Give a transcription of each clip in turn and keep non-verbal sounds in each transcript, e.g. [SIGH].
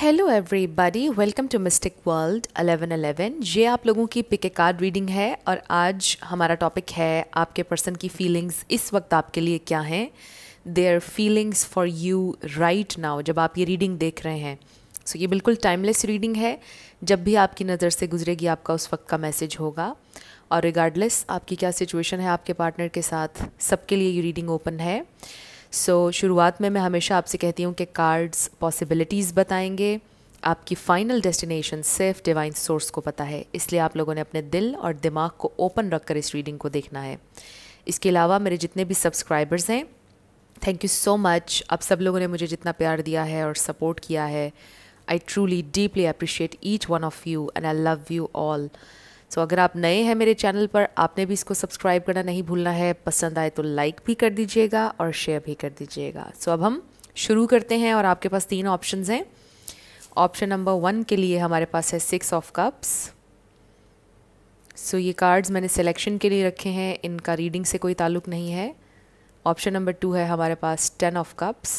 Hello everybody welcome to mystic world 1111 ये आप लोगों की पिक ए कार्ड रीडिंग है और आज हमारा टॉपिक है आपके पर्सन की फीलिंग्स इस वक्त आपके लिए क्या हैं their feelings for you right now जब आप ये रीडिंग देख रहे हैं सो so, ये बिल्कुल टाइमलेस रीडिंग है जब भी आपकी नज़र से गुजरेगी आपका उस वक्त का मैसेज होगा और रिगार्डलेस आपकी क्या सिचुएशन है आपके पार्टनर के साथ सबके लिए ये रीडिंग ओपन है सो so, शुरुआत में मैं हमेशा आपसे कहती हूँ कि कार्ड्स पॉसिबिलिटीज़ बताएंगे आपकी फ़ाइनल डेस्टिनेशन सिर्फ डिवाइन सोर्स को पता है इसलिए आप लोगों ने अपने दिल और दिमाग को ओपन रख कर इस रीडिंग को देखना है इसके अलावा मेरे जितने भी सब्सक्राइबर्स हैं थैंक यू सो मच आप सब लोगों ने मुझे जितना प्यार दिया है और सपोर्ट किया है I truly deeply appreciate each one of you and I love you all so अगर आप नए हैं मेरे चैनल पर आपने भी इसको सब्सक्राइब करना नहीं भूलना है पसंद आए तो लाइक भी कर दीजिएगा और शेयर भी कर दीजिएगा सो अब हम शुरू करते हैं और आपके पास तीन ऑप्शन हैं ऑप्शन नंबर वन के लिए हमारे पास है सिक्स ऑफ कप्स सो ये कार्ड्स मैंने सिलेक्शन के लिए रखे हैं इनका रीडिंग से कोई ताल्लुक नहीं है ऑप्शन नंबर टू है हमारे पास टेन ऑफ कप्स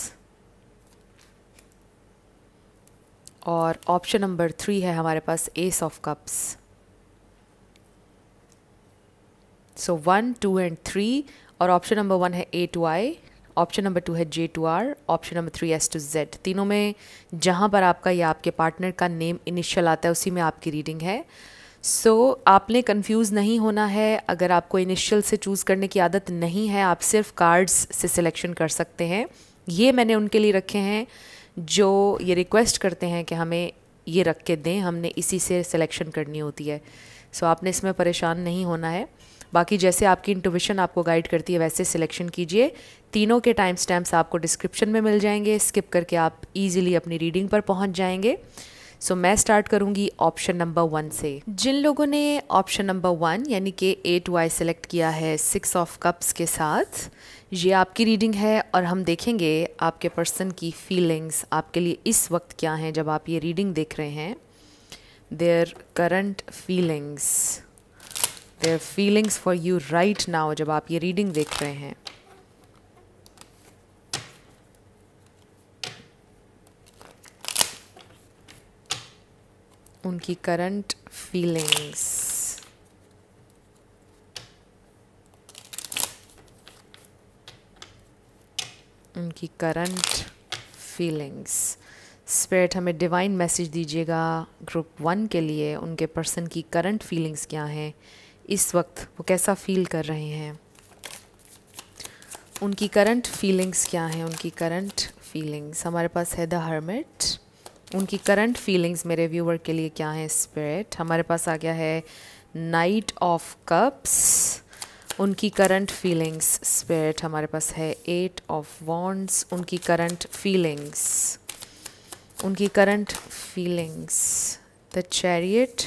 और ऑप्शन नंबर थ्री है हमारे पास ace of cups so one two and three और ऑप्शन नंबर वन है A to I option number two है J to R option number three S to Z तीनों में जहाँ पर आपका या आपके पार्टनर का नेम इनिशियल आता है उसी में आपकी रीडिंग है सो so, आपने कंफ्यूज नहीं होना है अगर आपको इनिशियल से चूज़ करने की आदत नहीं है आप सिर्फ कार्ड्स से सिलेक्शन कर सकते हैं ये मैंने उनके लिए रखे हैं जो ये रिक्वेस्ट करते हैं कि हमें ये रख के दें हमने इसी से सिलेक्शन करनी होती है सो so, आपने इसमें परेशान नहीं होना है बाकी जैसे आपकी इंटोविशन आपको गाइड करती है वैसे सिलेक्शन कीजिए तीनों के टाइम स्टैम्प्स आपको डिस्क्रिप्शन में मिल जाएंगे स्किप करके आप ईजिली अपनी रीडिंग पर पहुँच जाएंगे सो so, मैं स्टार्ट करूंगी ऑप्शन नंबर वन से जिन लोगों ने ऑप्शन नंबर वन यानी कि एट वाई सेलेक्ट किया है सिक्स ऑफ कप्स के साथ ये आपकी रीडिंग है और हम देखेंगे आपके पर्सन की फीलिंग्स आपके लिए इस वक्त क्या हैं जब आप ये रीडिंग देख रहे हैं their current feelings their feelings for you right now जब आप ये रीडिंग देख रहे हैं उनकी करंट फीलिंग्स उनकी करंट फीलिंग्स स्पिरिट हमें डिवाइन मैसेज दीजिएगा ग्रुप वन के लिए उनके पर्सन की करंट फीलिंग्स क्या हैं इस वक्त वो कैसा फील कर रहे हैं उनकी करंट फीलिंग्स क्या हैं उनकी करंट फीलिंग्स हमारे पास है द हर्मिट उनकी करंट फीलिंग्स मेरे व्यूवर के लिए क्या हैं स्पिरिट हमारे पास आ गया है नाइट ऑफ कप्स उनकी करंट फीलिंग्स स्पिरिट हमारे पास है एट ऑफ वॉन्ड्स उनकी करंट फीलिंग्स उनकी करंट फीलिंग्स द चैरियट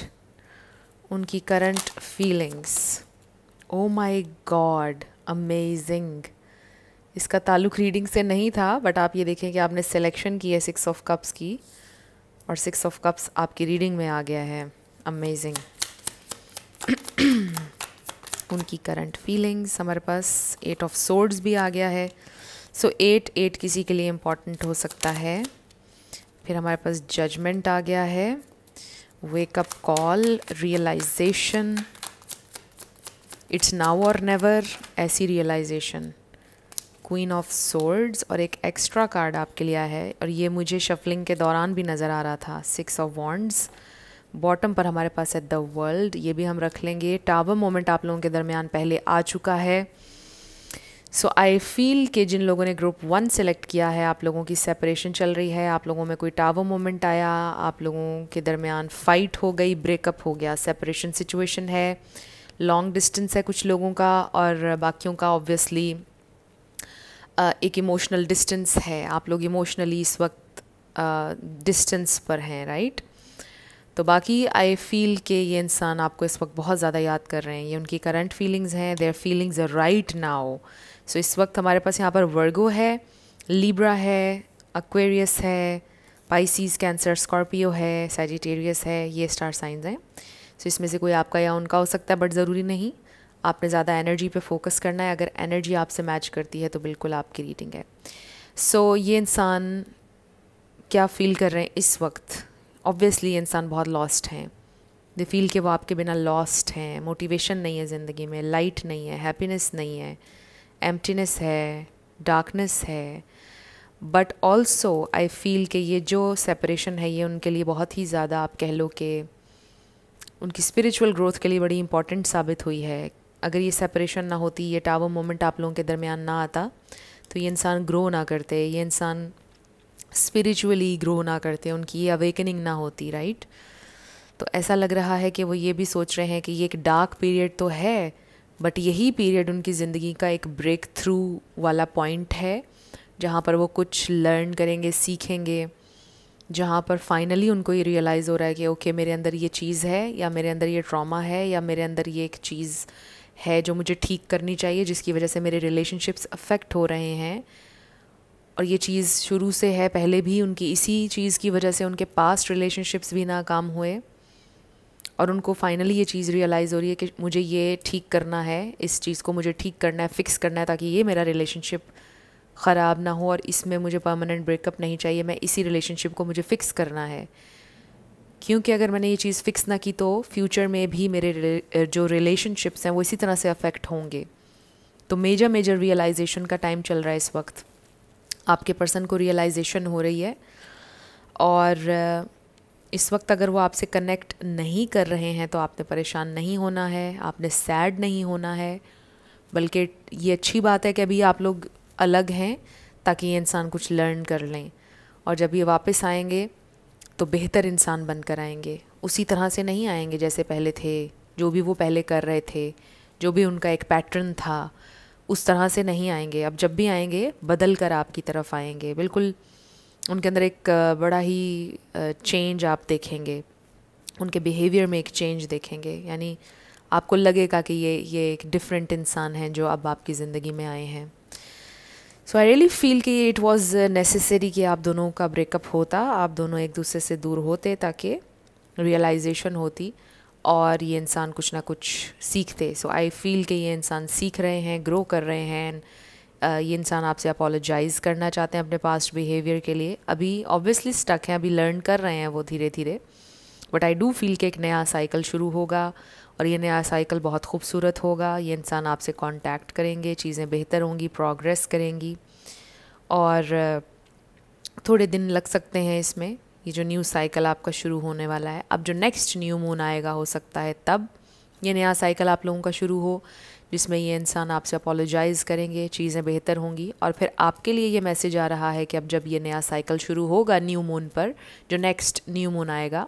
उनकी current feelings oh my god amazing इसका ताल्लुक रीडिंग से नहीं था बट आप ये देखें कि आपने सिलेक्शन की है सिक्स ऑफ कप्स की और सिक्स ऑफ कप्स आपकी रीडिंग में आ गया है अमेजिंग [CLEARS THROAT] उनकी करंट फीलिंग्स हमारे पास एट ऑफ सोर्ड्स भी आ गया है सो एट एट किसी के लिए इम्पॉर्टेंट हो सकता है फिर हमारे पास जजमेंट आ गया है wake up call realization it's now or never ऐसी रियलाइजेशन क्वीन ऑफ सोर्ड्स और एक एक्स्ट्रा कार्ड आपके लिए है और ये मुझे शफलिंग के दौरान भी नज़र आ रहा था सिक्स ऑफ वॉन्ड्स बॉटम पर हमारे पास है द वर्ल्ड ये भी हम रख लेंगे टावर मोमेंट आप लोगों के दरमियान पहले आ चुका है सो आई फील कि जिन लोगों ने ग्रुप वन सेलेक्ट किया है आप लोगों की सेपरेशन चल रही है आप लोगों में कोई टावर मोमेंट आया आप लोगों के दरमियान फ़ाइट हो गई ब्रेकअप हो गया सेपरेशन सिचुएशन है लॉन्ग डिस्टेंस है कुछ लोगों का और बाकियों का ऑब्वियसली एक इमोशनल डिस्टेंस है आप लोग इमोशनली इस वक्त डिस्टेंस पर हैं राइट तो बाकी आई फील के ये इंसान आपको इस वक्त बहुत ज़्यादा याद कर रहे हैं ये उनकी करंट फीलिंग्स हैं their feelings are right now so इस वक्त हमारे पास यहाँ पर वर्गो है लिब्रा है अक्वेरियस है पाइसीज कैंसर स्कॉर्पियो है सैजिटेरियस है ये स्टार साइंस हैं सो इसमें से कोई आपका या उनका हो सकता है बट ज़रूरी नहीं आपने ज़्यादा एनर्जी पे फोकस करना है अगर एनर्जी आपसे मैच करती है तो बिल्कुल आपकी रीडिंग है सो so, ये इंसान क्या फील कर रहे हैं इस वक्त ऑब्वियसली इंसान बहुत लॉस्ट हैं दे फील कि वो आपके बिना लॉस्ट हैं मोटिवेशन नहीं है ज़िंदगी में लाइट नहीं है हैप्पीनेस नहीं है एम्प्टीनेस है डार्कनेस है बट ऑल्सो आई फील कि ये जो सेपरेशन है ये उनके लिए बहुत ही ज़्यादा आप कह लो कि उनकी स्पिरिचुअल ग्रोथ के लिए बड़ी इंपॉर्टेंट साबित हुई है अगर ये सेपरेशन ना होती ये टावर मोमेंट आप लोगों के दरमियान ना आता तो ये इंसान ग्रो ना करते ये इंसान स्पिरिचुअली ग्रो ना करते उनकी ये अवेकनिंग ना होती राइट right? तो ऐसा लग रहा है कि वो ये भी सोच रहे हैं कि ये एक डार्क पीरियड तो है बट यही पीरियड उनकी ज़िंदगी का एक ब्रेक थ्रू वाला पॉइंट है जहाँ पर वो कुछ लर्न करेंगे सीखेंगे जहाँ पर फाइनली उनको ये रियलाइज़ हो रहा है कि ओके मेरे अंदर ये चीज़ है या मेरे अंदर ये ट्रॉमा है या मेरे अंदर ये एक चीज़ है जो मुझे ठीक करनी चाहिए जिसकी वजह से मेरे रिलेशनशिप्स अफेक्ट हो रहे हैं और ये चीज़ शुरू से है पहले भी उनकी इसी चीज़ की वजह से उनके पास्ट रिलेशनशिप्स भी नाकाम हुए और उनको फाइनली ये चीज़ रियलाइज़ हो रही है कि मुझे ये ठीक करना है इस चीज़ को मुझे ठीक करना है फ़िक्स करना है ताकि ये मेरा रिलेशनशिप ख़राब ना हो और इसमें मुझे परमानेंट ब्रेकअप नहीं चाहिए मैं इसी रिलेशनशिप को मुझे फ़िक्स करना है क्योंकि अगर मैंने ये चीज़ फ़िक्स ना की तो फ्यूचर में भी मेरे जो रिलेशनशिप्स हैं वो इसी तरह से अफेक्ट होंगे तो मेजर मेजर रियलाइजेशन का टाइम चल रहा है इस वक्त आपके पर्सन को रियलाइजेशन हो रही है और इस वक्त अगर वो आपसे कनेक्ट नहीं कर रहे हैं तो आपने परेशान नहीं होना है आपने सैड नहीं होना है बल्कि ये अच्छी बात है कि अभी आप लोग अलग हैं ताकि ये इंसान कुछ लर्न कर लें और जब ये वापस आएंगे तो बेहतर इंसान बनकर आएंगे उसी तरह से नहीं आएंगे जैसे पहले थे जो भी वो पहले कर रहे थे जो भी उनका एक पैटर्न था उस तरह से नहीं आएंगे अब जब भी आएंगे बदल कर आपकी तरफ आएंगे बिल्कुल उनके अंदर एक बड़ा ही चेंज आप देखेंगे उनके बिहेवियर में एक चेंज देखेंगे यानी आपको लगेगा कि ये ये एक डिफरेंट इंसान हैं जो अब आपकी ज़िंदगी में आए हैं सो आई रियली फील कि इट वॉज़ नेसेसरी कि आप दोनों का ब्रेकअप होता आप दोनों एक दूसरे से दूर होते ताकि रियलाइजेशन होती और ये इंसान कुछ ना कुछ सीखते सो आई फील कि ये इंसान सीख रहे हैं ग्रो कर रहे हैं ये इंसान आपसे अपोलोजाइज़ करना चाहते हैं अपने पास्ट बिहेवियर के लिए अभी ऑब्वियसली स्टक हैं अभी लर्न कर रहे हैं वो धीरे धीरे बट आई डू फील कि एक नया साइकिल शुरू होगा और ये नया साइकिल बहुत खूबसूरत होगा ये इंसान आपसे कॉन्टैक्ट करेंगे चीज़ें बेहतर होंगी प्रोग्रेस करेंगी और थोड़े दिन लग सकते हैं इसमें ये जो न्यू साइकिल आपका शुरू होने वाला है अब जो नेक्स्ट न्यू मून आएगा हो सकता है तब ये नया साइकिल आप लोगों का शुरू हो जिसमें ये इंसान आपसे अपोलोजाइज़ करेंगे चीज़ें बेहतर होंगी और फिर आपके लिए ये मैसेज आ रहा है कि अब जब ये नया साइकिल शुरू होगा न्यू मून पर जो नेक्स्ट न्यू मून आएगा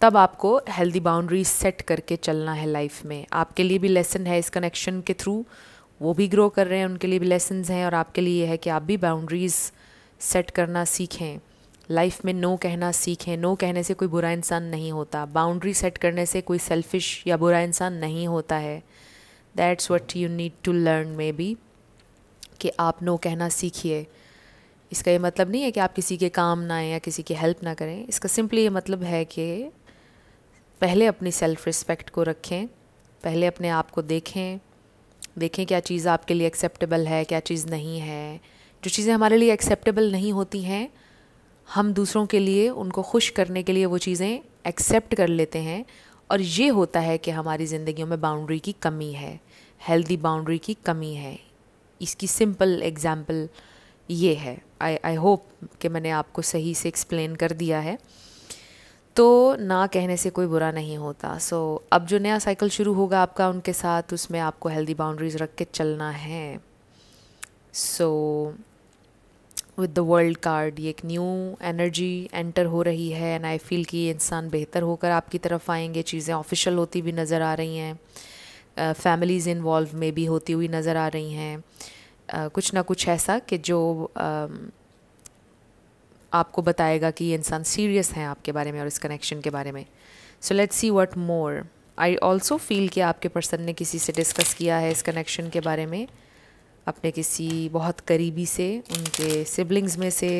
तब आपको हेल्दी बाउंड्रीज सेट करके चलना है लाइफ में आपके लिए भी लेसन है इस कनेक्शन के थ्रू वो भी ग्रो कर रहे हैं उनके लिए भी लेसन हैं और आपके लिए ये है कि आप भी बाउंड्रीज़ सेट करना सीखें लाइफ में नो कहना सीखें नो कहने से कोई बुरा इंसान नहीं होता बाउंड्री सेट करने से कोई सेल्फिश या बुरा इंसान नहीं होता है that's what you need to learn maybe कि आप नो कहना सीखिए इसका ये मतलब नहीं है कि आप किसी के काम ना आए या किसी की हेल्प ना करें इसका सिंपली ये मतलब है कि पहले अपनी सेल्फ़ रिस्पेक्ट को रखें पहले अपने आप को देखें देखें क्या चीज़ आपके लिए एक्सेप्टेबल है क्या चीज़ नहीं है जो चीज़ें हमारे लिए एक्सेप्टेबल नहीं होती हैं हम दूसरों के लिए उनको खुश करने के लिए वो चीज़ें एक्सेप्ट कर लेते हैं और ये होता है कि हमारी ज़िंदगियों में बाउंड्री की कमी है हेल्दी बाउंड्री की कमी है इसकी सिंपल एग्ज़ाम्पल ये है आई आई होप कि मैंने आपको सही से एक्सप्लेन कर दिया है तो ना कहने से कोई बुरा नहीं होता सो so, अब जो नया साइकिल शुरू होगा आपका उनके साथ उसमें आपको हेल्दी बाउंड्रीज रख के चलना है so with the world card ये एक न्यू एनर्जी एंटर हो रही है एंड आई फील कि इंसान बेहतर होकर आपकी तरफ आएंगे चीज़ें ऑफिशियल होती भी नज़र आ रही हैं फैमिलीज़ इन्वॉल्व में भी होती हुई नज़र आ रही हैं कुछ ना कुछ ऐसा कि जो आपको बताएगा कि ये इंसान सीरियस हैं आपके बारे में और इस कनेक्शन के बारे में so let's see what more I also feel कि आपके पर्सन ने किसी से डिस्कस किया है इस कनेक्शन के बारे में अपने किसी बहुत करीबी से उनके सिबलिंग्स में से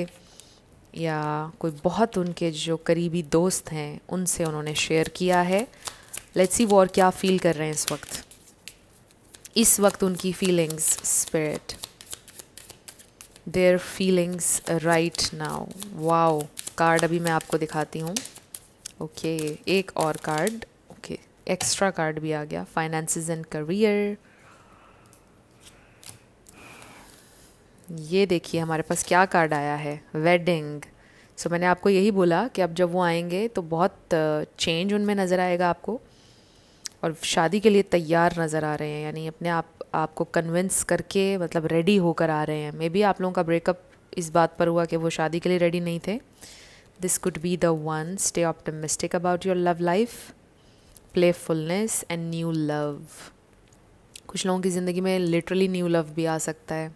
या कोई बहुत उनके जो करीबी दोस्त हैं उनसे उन्होंने शेयर किया है लेट्स सी वॉर क्या फील कर रहे हैं इस वक्त इस वक्त उनकी feelings spirit their feelings right now wow card अभी मैं आपको दिखाती हूँ ओके okay, एक और कार्ड ओके एक्स्ट्रा कार्ड भी आ गया फाइनेंसेस एंड करियर ये देखिए हमारे पास क्या कार्ड आया है वेडिंग सो so, मैंने आपको यही बोला कि अब जब वो आएंगे तो बहुत चेंज uh, उनमें नज़र आएगा आपको और शादी के लिए तैयार नज़र आ रहे हैं यानी अपने आप आपको कन्विंस करके मतलब रेडी होकर आ रहे हैं मे बी आप लोगों का ब्रेकअप इस बात पर हुआ कि वो शादी के लिए रेडी नहीं थे this could be the one stay optimistic about your love life playfulness and new love कुछ लोगों की ज़िंदगी में लिटरली न्यू लव भी आ सकता है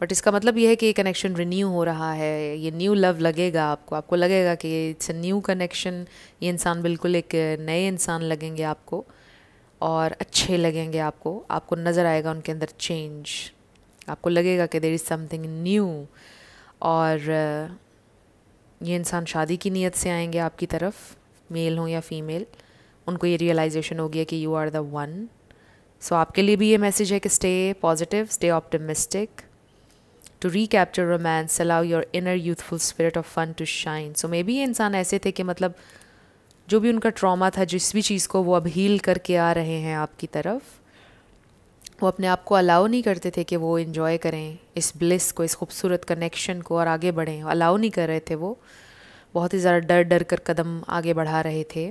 बट इसका मतलब यह है कि ये कनेक्शन रिन्यू हो रहा है ये न्यू लव लगेगा आपको आपको लगेगा कि इट्स अ न्यू कनेक्शन ये इंसान बिल्कुल एक नए इंसान लगेंगे आपको और अच्छे लगेंगे आपको आपको नज़र आएगा उनके अंदर चेंज आपको लगेगा कि देर इज़ समथिंग न्यू और ये इंसान शादी की नीयत से आएंगे आपकी तरफ मेल हों या फीमेल उनको ये रियलाइजेशन हो गया कि you are the one so आपके लिए भी ये मैसेज है कि stay positive stay optimistic to recapture romance allow your inner youthful spirit of fun to shine so maybe ये इंसान ऐसे थे कि मतलब जो भी उनका ट्रॉमा था जिस भी चीज़ को वो अब हील करके आ रहे हैं आपकी तरफ वो अपने आप को अलाउ नहीं करते थे कि वो इन्जॉय करें इस ब्लिस को इस खूबसूरत कनेक्शन को और आगे बढ़ें अलाउ नहीं कर रहे थे वो बहुत ही ज़्यादा डर डर कर कदम आगे बढ़ा रहे थे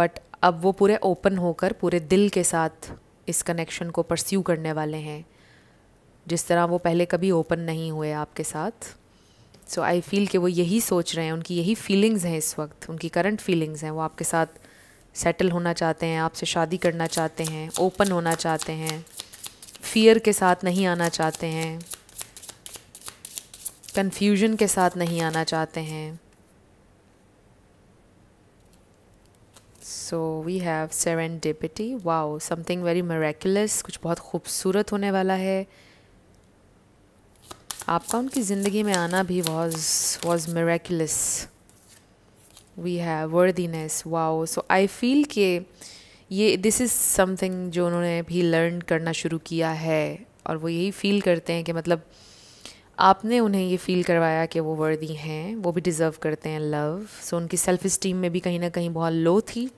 बट अब वो पूरे ओपन होकर पूरे दिल के साथ इस कनेक्शन को परस्यू करने वाले हैं जिस तरह वो पहले कभी ओपन नहीं हुए आपके साथ सो आई फील कि वो यही सोच रहे हैं उनकी यही फीलिंग्स हैं इस वक्त उनकी करंट फीलिंग्स हैं वो आपके साथ सेटल होना चाहते हैं आपसे शादी करना चाहते हैं ओपन होना चाहते हैं फियर के साथ नहीं आना चाहते हैं कन्फ्यूजन के साथ नहीं आना चाहते हैं सो वी हैव सेवन डिपिटी वाओ समथिंग वेरी मरेकुलस कुछ बहुत खूबसूरत होने वाला है आपका उनकी ज़िंदगी में आना भी was was miraculous we have worthiness wow so I feel के ये दिस इज़ समथिंग जो उन्होंने भी लर्न करना शुरू किया है और वो यही फील करते हैं कि मतलब आपने उन्हें ये फील करवाया कि वो वर्दी हैं वो भी डिज़र्व करते हैं लव सो so, उनकी सेल्फ़ इस्टीम में भी कहीं ना कहीं बहुत लो थी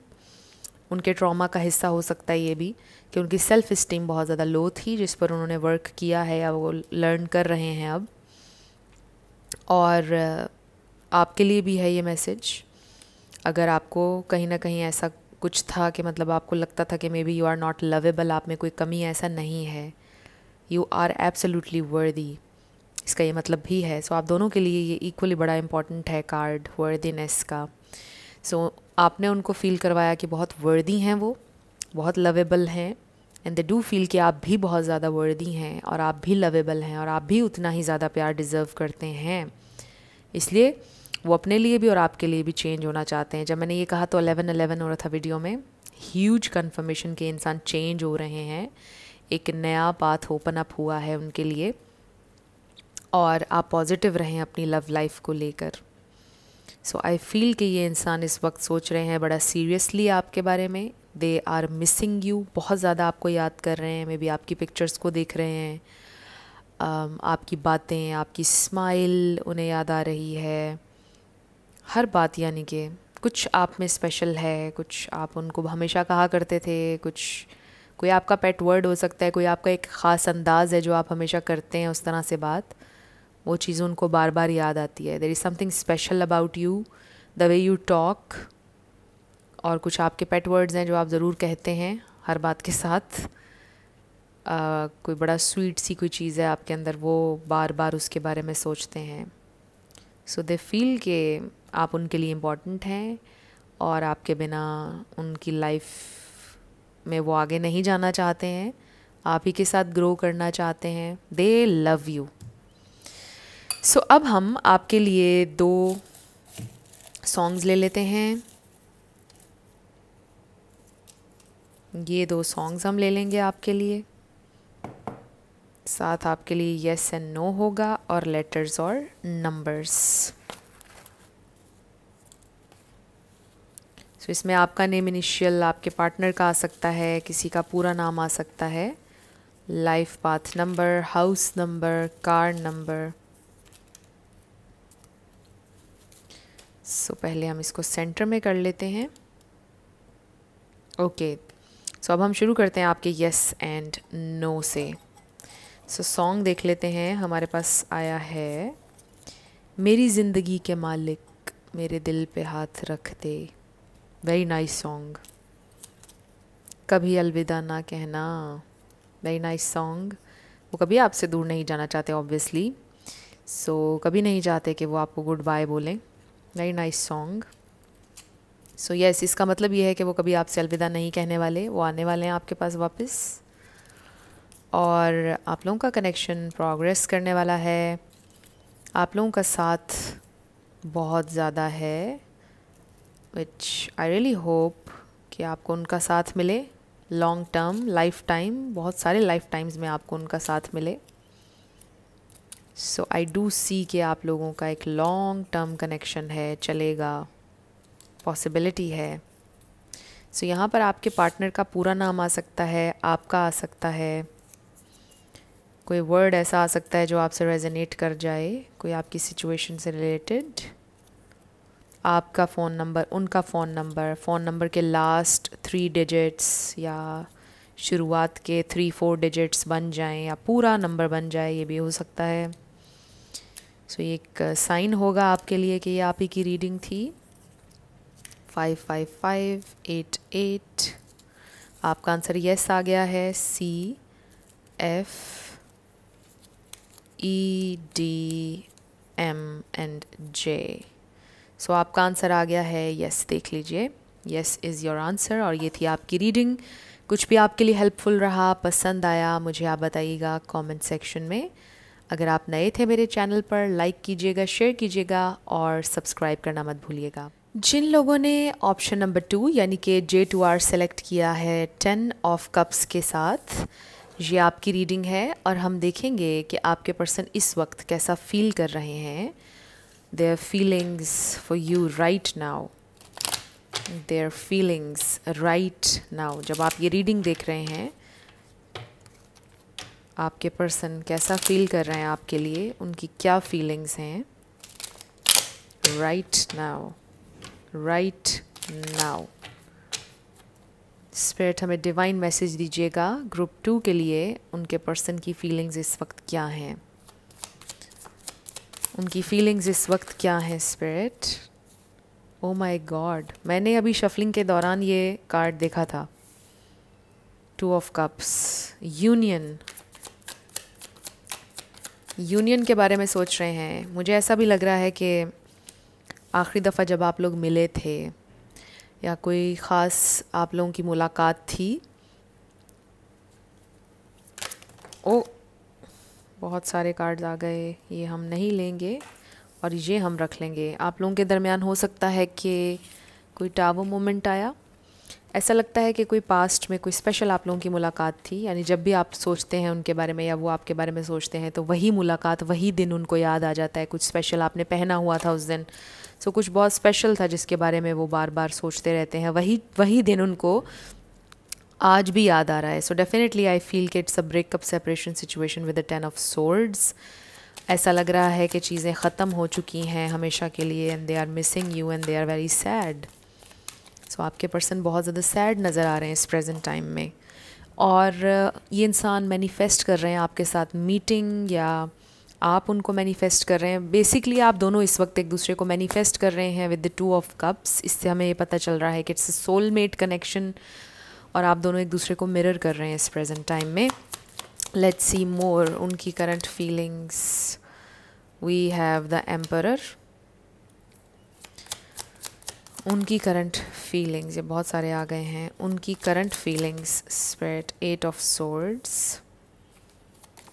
उनके ट्रॉमा का हिस्सा हो सकता है ये भी कि उनकी सेल्फ़ इस्टीम बहुत ज़्यादा लो थी जिस पर उन्होंने वर्क किया है या वो लर्न कर रहे हैं अब और आपके लिए भी है ये मैसेज अगर आपको कहीं ना कहीं ऐसा कुछ था कि मतलब आपको लगता था कि maybe you are not lovable आप में कोई कमी ऐसा नहीं है यू आर एब्सोल्युटली वर्दी इसका ये मतलब भी है सो so, आप दोनों के लिए ये इक्वली बड़ा इम्पॉर्टेंट है कार्ड वर्दीनेस का सो so, आपने उनको फ़ील करवाया कि बहुत वर्दी हैं वो बहुत लवेबल हैं एंड दे डू फील कि आप भी बहुत ज़्यादा वर्दी हैं और आप भी लवेबल हैं और आप भी उतना ही ज़्यादा प्यार डिज़र्व करते हैं इसलिए वो अपने लिए भी और आपके लिए भी चेंज होना चाहते हैं जब मैंने ये कहा तो अलेवन अलेवन हो रहा था वीडियो में ह्यूज कन्फर्मेशन के इंसान चेंज हो रहे हैं एक नया पाथ ओपन अप हुआ है उनके लिए और आप पॉजिटिव रहें अपनी लव लाइफ को लेकर सो आई फील कि ये इंसान इस वक्त सोच रहे हैं बड़ा सीरियसली आपके बारे में दे आर मिसिंग यू बहुत ज़्यादा आपको याद कर रहे हैं मे बी आपकी पिक्चर्स को देख रहे हैं um, आपकी बातें आपकी स्माइल उन्हें याद आ रही है हर बात यानी कि कुछ आप में स्पेशल है कुछ आप उनको हमेशा कहा करते थे कुछ कोई आपका पेट वर्ड हो सकता है कोई आपका एक ख़ास अंदाज़ है जो आप हमेशा करते हैं उस तरह से बात वो चीज़ उनको बार बार याद आती है there is something special about you the way you talk और कुछ आपके पेट वर्ड्स हैं जो आप ज़रूर कहते हैं हर बात के साथ आ, कोई बड़ा स्वीट सी कोई चीज़ है आपके अंदर वो बार बार उसके बारे में सोचते हैं सो दे फील के आप उनके लिए इम्पॉर्टेंट हैं और आपके बिना उनकी लाइफ में वो आगे नहीं जाना चाहते हैं आप ही के साथ ग्रो करना चाहते हैं दे लव यू सो अब हम आपके लिए दो सॉन्ग्स ले लेते हैं ये दो सॉन्ग्स हम ले लेंगे आपके लिए साथ आपके लिए यस एंड नो होगा और लेटर्स और नंबर्स सो इसमें आपका नेम इनिशियल आपके पार्टनर का आ सकता है किसी का पूरा नाम आ सकता है life path number house number car number so so, पहले हम इसको सेंटर में कर लेते हैं ओके okay. सो so, अब हम शुरू करते हैं आपके यस एंड नो से सो so, सॉन्ग देख लेते हैं हमारे पास आया है मेरी ज़िंदगी के मालिक मेरे दिल पे हाथ रख दे वेरी नाइस सॉन्ग कभी अलविदा ना कहना वेरी नाइस सॉन्ग वो कभी आपसे दूर नहीं जाना चाहते ऑब्वियसली सो so, कभी नहीं चाहते कि वो आपको गुड बाय बोलें very nice song so yes इसका मतलब ये है कि वो कभी आपसे अलविदा नहीं कहने वाले वो आने वाले हैं आपके पास वापस और आप लोगों का कनेक्शन प्रोग्रेस करने वाला है आप लोगों का साथ बहुत ज़्यादा है विच आई रियली होप कि आपको उनका साथ मिले लॉन्ग टर्म लाइफ टाइम बहुत सारे लाइफ टाइम्स में आपको उनका साथ मिले सो आई डू सी कि आप लोगों का एक लॉन्ग टर्म कनेक्शन है चलेगा पॉसिबिलिटी है सो so, यहाँ पर आपके पार्टनर का पूरा नाम आ सकता है आपका आ सकता है कोई वर्ड ऐसा आ सकता है जो आपसे रेजोनेट कर जाए कोई आपकी सिचुएशन से रिलेटेड आपका फ़ोन नंबर उनका फ़ोन नंबर फ़ोन नंबर के लास्ट थ्री डिजिट्स या शुरुआत के थ्री फोर डिजिट्स बन जाएं या पूरा नंबर बन जाए ये भी हो सकता है सो ये एक साइन होगा आपके लिए कि ये आप ही की रीडिंग थी five five five eight eight आपका आंसर यस आ गया है C F E D M and J so आपका आंसर आ गया है यस देख लीजिए यस इज़ योर आंसर और ये थी आपकी रीडिंग कुछ भी आपके लिए हेल्पफुल रहा पसंद आया मुझे आप बताइएगा कमेंट सेक्शन में अगर आप नए थे मेरे चैनल पर लाइक कीजिएगा शेयर कीजिएगा और सब्सक्राइब करना मत भूलिएगा जिन लोगों ने ऑप्शन नंबर टू यानी कि जे टू आर सेलेक्ट किया है टेन ऑफ कप्स के साथ ये आपकी रीडिंग है और हम देखेंगे कि आपके पर्सन इस वक्त कैसा फील कर रहे हैं their feelings for you right now their feelings right now जब आप ये रीडिंग देख रहे हैं आपके पर्सन कैसा फील कर रहे हैं आपके लिए उनकी क्या फीलिंग्स हैं right now right now spirit हमें डिवाइन मैसेज दीजिएगा ग्रुप टू के लिए उनके पर्सन की फीलिंग्स इस वक्त क्या हैं उनकी फीलिंग्स इस वक्त क्या हैं स्पिरिट ओ माय गॉड मैंने अभी शफलिंग के दौरान ये कार्ड देखा था two of cups union union के बारे में सोच रहे हैं मुझे ऐसा भी लग रहा है कि आखिरी दफ़ा जब आप लोग मिले थे या कोई ख़ास आप लोगों की मुलाकात थी ओ बहुत सारे कार्ड्स आ गए ये हम नहीं लेंगे और ये हम रख लेंगे आप लोगों के दरमियान हो सकता है कि कोई टावो मोमेंट आया ऐसा लगता है कि कोई पास्ट में कोई स्पेशल आप लोगों की मुलाकात थी यानी जब भी आप सोचते हैं उनके बारे में या वो आपके बारे में सोचते हैं तो वही मुलाकात वही दिन उनको याद आ जाता है कुछ स्पेशल आपने पहना हुआ था उस दिन सो so, कुछ बहुत स्पेशल था जिसके बारे में वो बार बार सोचते रहते हैं वही वही दिन उनको आज भी याद आ रहा है सो डेफिनेटली आई फील कि it's a breakup separation situation with the ten of swords ऐसा लग रहा है कि चीज़ें ख़त्म हो चुकी हैं हमेशा के लिए and they are missing you and they are very sad so so, आपके पर्सन बहुत ज़्यादा सैड नज़र आ रहे हैं इस प्रेजेंट टाइम में और ये इंसान मैनिफेस्ट कर रहे हैं आपके साथ मीटिंग या आप उनको मैनिफेस्ट कर रहे हैं बेसिकली आप दोनों इस वक्त एक दूसरे को मैनिफेस्ट कर रहे हैं with the two of cups इससे हमें ये पता चल रहा है कि इट्स अ सोलमेट कनेक्शन और आप दोनों एक दूसरे को मिरर कर रहे हैं इस प्रेजेंट टाइम में लेट्स सी मोर उनकी current feelings we have the emperor उनकी करंट फीलिंग्स ये बहुत सारे आ गए हैं उनकी current feelings spread eight of swords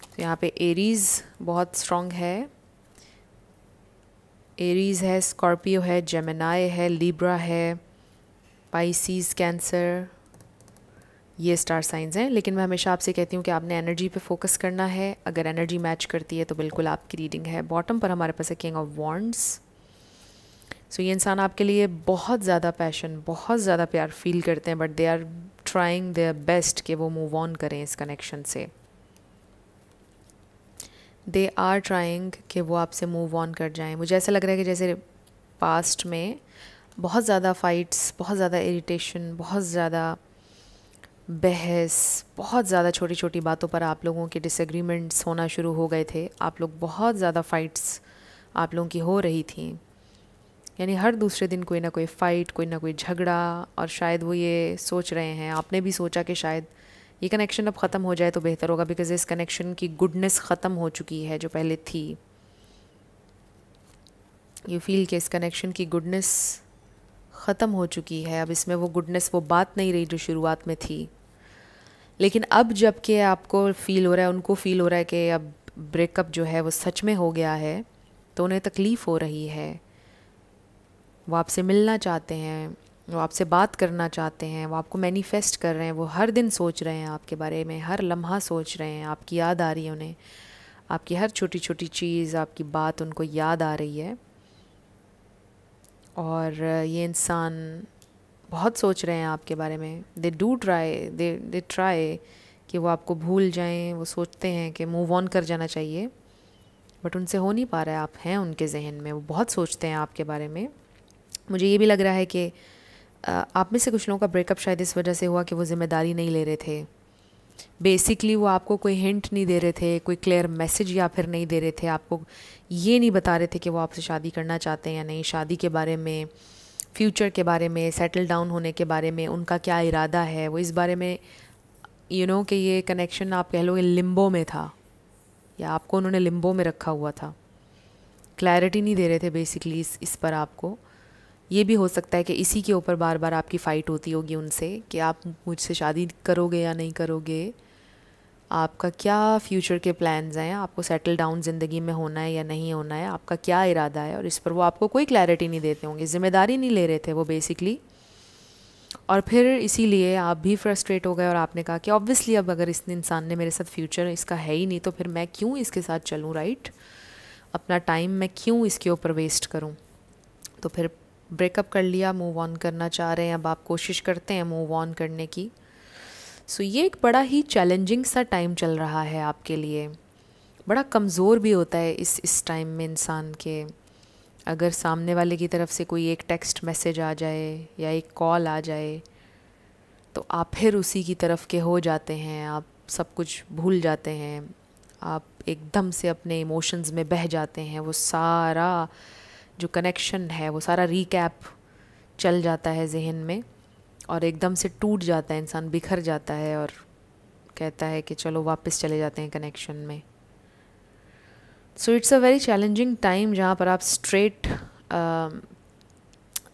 तो यहाँ पे एरीज बहुत स्ट्रॉन्ग है एरीज है स्कॉर्पियो है जेमेनाए है लिब्रा है पाइसीज कैंसर ये स्टार साइंस हैं लेकिन मैं हमेशा आपसे कहती हूँ कि आपने एनर्जी पे फोकस करना है अगर एनर्जी मैच करती है तो बिल्कुल आपकी रीडिंग है बॉटम पर हमारे पास है किंग ऑफ वॉन्ड्स सो ये इंसान आपके लिए बहुत ज़्यादा पैशन बहुत ज़्यादा प्यार फील करते हैं but they are trying their best कि वो मूव ऑन करें इस कनेक्शन से दे आर ट्राइंग कि वो आपसे मूव ऑन कर जाएं मुझे ऐसा लग रहा है कि जैसे पास्ट में बहुत ज़्यादा फाइट्स बहुत ज़्यादा इरिटेशन बहुत ज़्यादा बहस बहुत ज़्यादा छोटी छोटी बातों पर आप लोगों के डिसग्रीमेंट्स होना शुरू हो गए थे आप लोग बहुत ज़्यादा फाइट्स आप लोगों की हो रही थी यानी हर दूसरे दिन कोई ना कोई फ़ाइट कोई ना कोई झगड़ा और शायद वो ये सोच रहे हैं आपने भी सोचा कि शायद ये कनेक्शन अब ख़त्म हो जाए तो बेहतर होगा बिकॉज़ इस कनेक्शन की गुडनेस ख़त्म हो चुकी है जो पहले थी यू फील कि इस कनेक्शन की गुडनेस ख़त्म हो चुकी है अब इसमें वो गुडनेस वो बात नहीं रही जो शुरुआत में थी लेकिन अब जबकि आपको फ़ील हो रहा है उनको फ़ील हो रहा है कि अब ब्रेकअप जो है वो सच में हो गया है तो उन्हें तकलीफ़ हो रही है वो आपसे मिलना चाहते हैं वो आपसे बात करना चाहते हैं वो आपको मैनिफेस्ट कर रहे हैं वो हर दिन सोच रहे हैं आपके बारे में हर लम्हा सोच रहे हैं आपकी याद आ रही है उन्हें आपकी हर छोटी छोटी चीज़ आपकी बात उनको याद आ रही है और ये इंसान बहुत सोच रहे हैं आपके बारे में they do try they they try कि वो आपको भूल जाएं वो सोचते हैं कि मूव ऑन कर जाना चाहिए बट उनसे हो नहीं पा रहा है आप हैं उनके जहन में वो बहुत सोचते हैं आपके बारे में मुझे ये भी लग रहा है कि आप में से कुछ लोगों का ब्रेकअप शायद इस वजह से हुआ कि वो ज़िम्मेदारी नहीं ले रहे थे बेसिकली वो आपको कोई हिंट नहीं दे रहे थे कोई क्लियर मैसेज या फिर नहीं दे रहे थे आपको ये नहीं बता रहे थे कि वो आपसे शादी करना चाहते हैं या नहीं शादी के बारे में फ्यूचर के बारे में सेटल डाउन होने के बारे में उनका क्या इरादा है वो इस बारे में यू you नो know, कि ये कनेक्शन आप कह लो लिम्बो में था या आपको उन्होंने लिम्बो में रखा हुआ था क्लैरिटी नहीं दे रहे थे बेसिकली इस इस पर आपको ये भी हो सकता है कि इसी के ऊपर बार बार आपकी फ़ाइट होती होगी उनसे कि आप मुझसे शादी करोगे या नहीं करोगे आपका क्या फ्यूचर के प्लान्स हैं आपको सेटल डाउन ज़िंदगी में होना है या नहीं होना है आपका क्या इरादा है और इस पर वो आपको कोई क्लैरिटी नहीं देते होंगे ज़िम्मेदारी नहीं ले रहे थे वो बेसिकली और फिर इसीलिए आप भी फ्रस्ट्रेट हो गए और आपने कहा कि ऑब्वियसली अब अगर इस इंसान ने मेरे साथ फ्यूचर इसका है ही नहीं तो फिर मैं क्यों इसके साथ चलूँ राइट अपना टाइम मैं क्यों इसके ऊपर वेस्ट करूँ तो फिर ब्रेकअप कर लिया मूव ऑन करना चाह रहे हैं अब आप कोशिश करते हैं मूव ऑन करने की सो so, ये एक बड़ा ही चैलेंजिंग सा टाइम चल रहा है आपके लिए बड़ा कमज़ोर भी होता है इस इस टाइम में इंसान के अगर सामने वाले की तरफ से कोई एक टेक्स्ट मैसेज आ जाए या एक कॉल आ जाए तो आप फिर उसी की तरफ के हो जाते हैं आप सब कुछ भूल जाते हैं आप एकदम से अपने इमोशंस में बह जाते हैं वो सारा जो कनेक्शन है वो सारा रिकैप चल जाता है जहन में और एकदम से टूट जाता है इंसान बिखर जाता है और कहता है कि चलो वापस चले जाते हैं कनेक्शन में so it's a very challenging time जहाँ पर आप स्ट्रेट uh, um,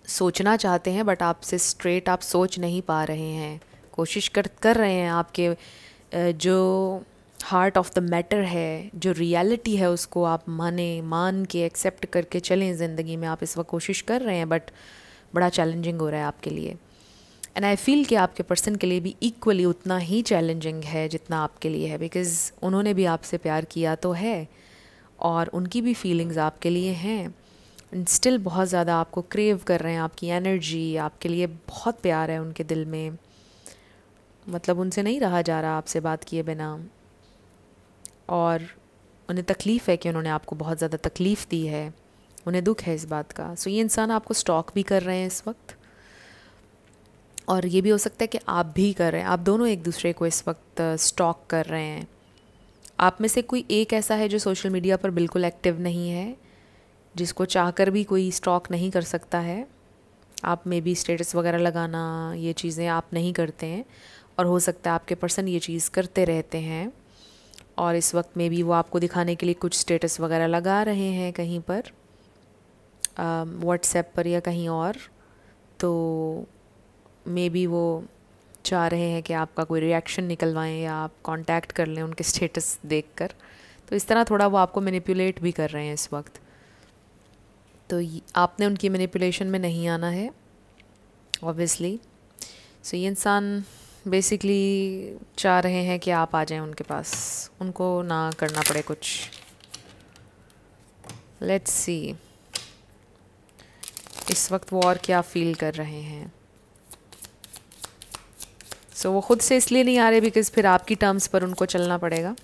सोचना चाहते हैं बट आपसे स्ट्रेट आप सोच नहीं पा रहे हैं कोशिश कर कर रहे हैं आपके uh, जो हार्ट ऑफ द मैटर है जो रियलिटी है उसको आप माने मान के एक्सेप्ट करके चलें ज़िंदगी में आप इस वक्त कोशिश कर रहे हैं बट बड़ा चैलेंजिंग हो रहा है आपके लिए एंड आई फील कि आपके पर्सन के लिए भी इक्वली उतना ही चैलेंजिंग है जितना आपके लिए है बिकॉज़ उन्होंने भी आपसे प्यार किया तो है और उनकी भी फीलिंग्स आपके लिए हैं एंड स्टिल बहुत ज़्यादा आपको क्रेव कर रहे हैं आपकी एनर्जी आपके लिए बहुत प्यार है उनके दिल में मतलब उनसे नहीं रहा जा रहा आपसे बात किए बिना और उन्हें तकलीफ़ है कि उन्होंने आपको बहुत ज़्यादा तकलीफ़ दी है उन्हें दुख है इस बात का सो ये इंसान आपको स्टॉक भी कर रहे हैं इस वक्त और ये भी हो सकता है कि आप भी कर रहे हैं आप दोनों एक दूसरे को इस वक्त स्टॉक कर रहे हैं आप में से कोई एक ऐसा है जो सोशल मीडिया पर बिल्कुल एक्टिव नहीं है जिसको चाहकर भी कोई स्टॉक नहीं कर सकता है आप में भी स्टेटस वगैरह लगाना ये चीज़ें आप नहीं करते हैं और हो सकता है आपके पर्सन ये चीज़ करते रहते हैं और इस वक्त में भी वो आपको दिखाने के लिए कुछ स्टेटस वगैरह लगा रहे हैं कहीं पर व्हाट्सएप um, पर या कहीं और तो मे बी वो चाह रहे हैं कि आपका कोई रिएक्शन निकलवाएं या आप कांटेक्ट कर लें उनके स्टेटस देखकर तो इस तरह थोड़ा वो आपको मैनिपुलेट भी कर रहे हैं इस वक्त तो आपने उनकी मैनिपुलेशन में नहीं आना है ऑब्वियसली सो so ये इंसान बेसिकली चाह रहे हैं कि आप आ जाएं उनके पास उनको ना करना पड़े कुछ लेट्स सी इस वक्त वो और क्या फील कर रहे हैं सो so, वो ख़ुद से इसलिए नहीं आ रहे बिकॉज़ फिर आपकी टर्म्स पर उनको चलना पड़ेगा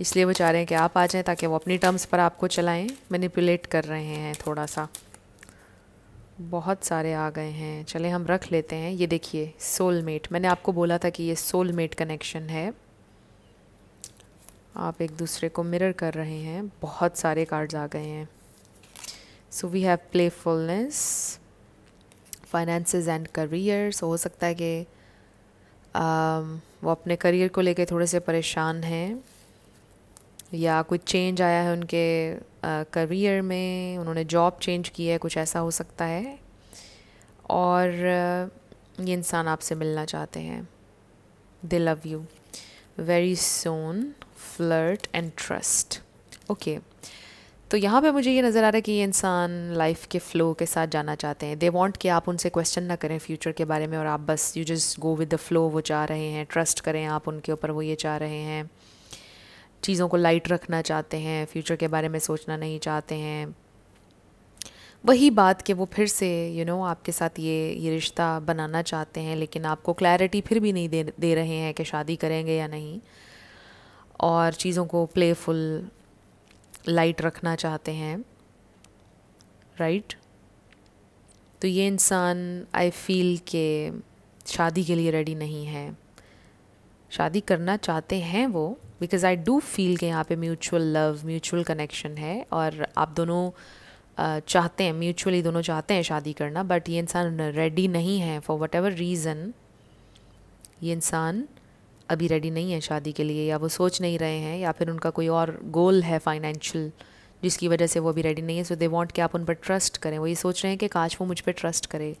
इसलिए वो चाह रहे हैं कि आप आ जाएं ताकि वो अपनी टर्म्स पर आपको चलाएं मैनिपुलेट कर रहे हैं थोड़ा सा बहुत सारे आ गए हैं चले हम रख लेते हैं ये देखिए सोलमेट मैंने आपको बोला था कि ये सोलमेट कनेक्शन है आप एक दूसरे को मिरर कर रहे हैं बहुत सारे कार्ड्स आ गए हैं so we have playfulness finances and career so हो सकता है कि um, वो अपने करियर को लेके थोड़े से परेशान हैं या कुछ चेंज आया है उनके करियर में उन्होंने जॉब चेंज की है कुछ ऐसा हो सकता है और ये इंसान आपसे मिलना चाहते हैं they love you very soon flirt and trust okay तो यहाँ पे मुझे ये नज़र आ रहा है कि ये इंसान लाइफ के फ्लो के साथ जाना चाहते हैं दे वांट कि आप उनसे क्वेश्चन ना करें फ्यूचर के बारे में और आप बस you just go with the flow वो चाह रहे हैं ट्रस्ट करें आप उनके ऊपर वो ये चाह रहे हैं चीज़ों को लाइट रखना चाहते हैं फ्यूचर के बारे में सोचना नहीं चाहते हैं वही बात कि वो फिर से यू you नो know, आपके साथ ये ये रिश्ता बनाना चाहते हैं लेकिन आपको क्लैरिटी फिर भी नहीं दे दे रहे हैं कि शादी करेंगे या नहीं और चीज़ों को प्लेफुल लाइट रखना चाहते हैं राइट right? तो ये इंसान आई फील के शादी के लिए रेडी नहीं है शादी करना चाहते हैं वो बिकॉज़ आई डू फील कि यहाँ पे म्यूचुअल लव म्यूचुअल कनेक्शन है और आप दोनों चाहते हैं म्यूचुअली दोनों चाहते हैं शादी करना बट ये इंसान रेडी नहीं है फॉर वट एवर रीज़न ये इंसान अभी रेडी नहीं है शादी के लिए या वो सोच नहीं रहे हैं या फिर उनका कोई और गोल है फाइनेंशियल जिसकी वजह से वो अभी रेडी नहीं है सो दे वांट कि आप उन पर ट्रस्ट करें वो ये सोच रहे हैं कि काश वो मुझ पर ट्रस्ट करे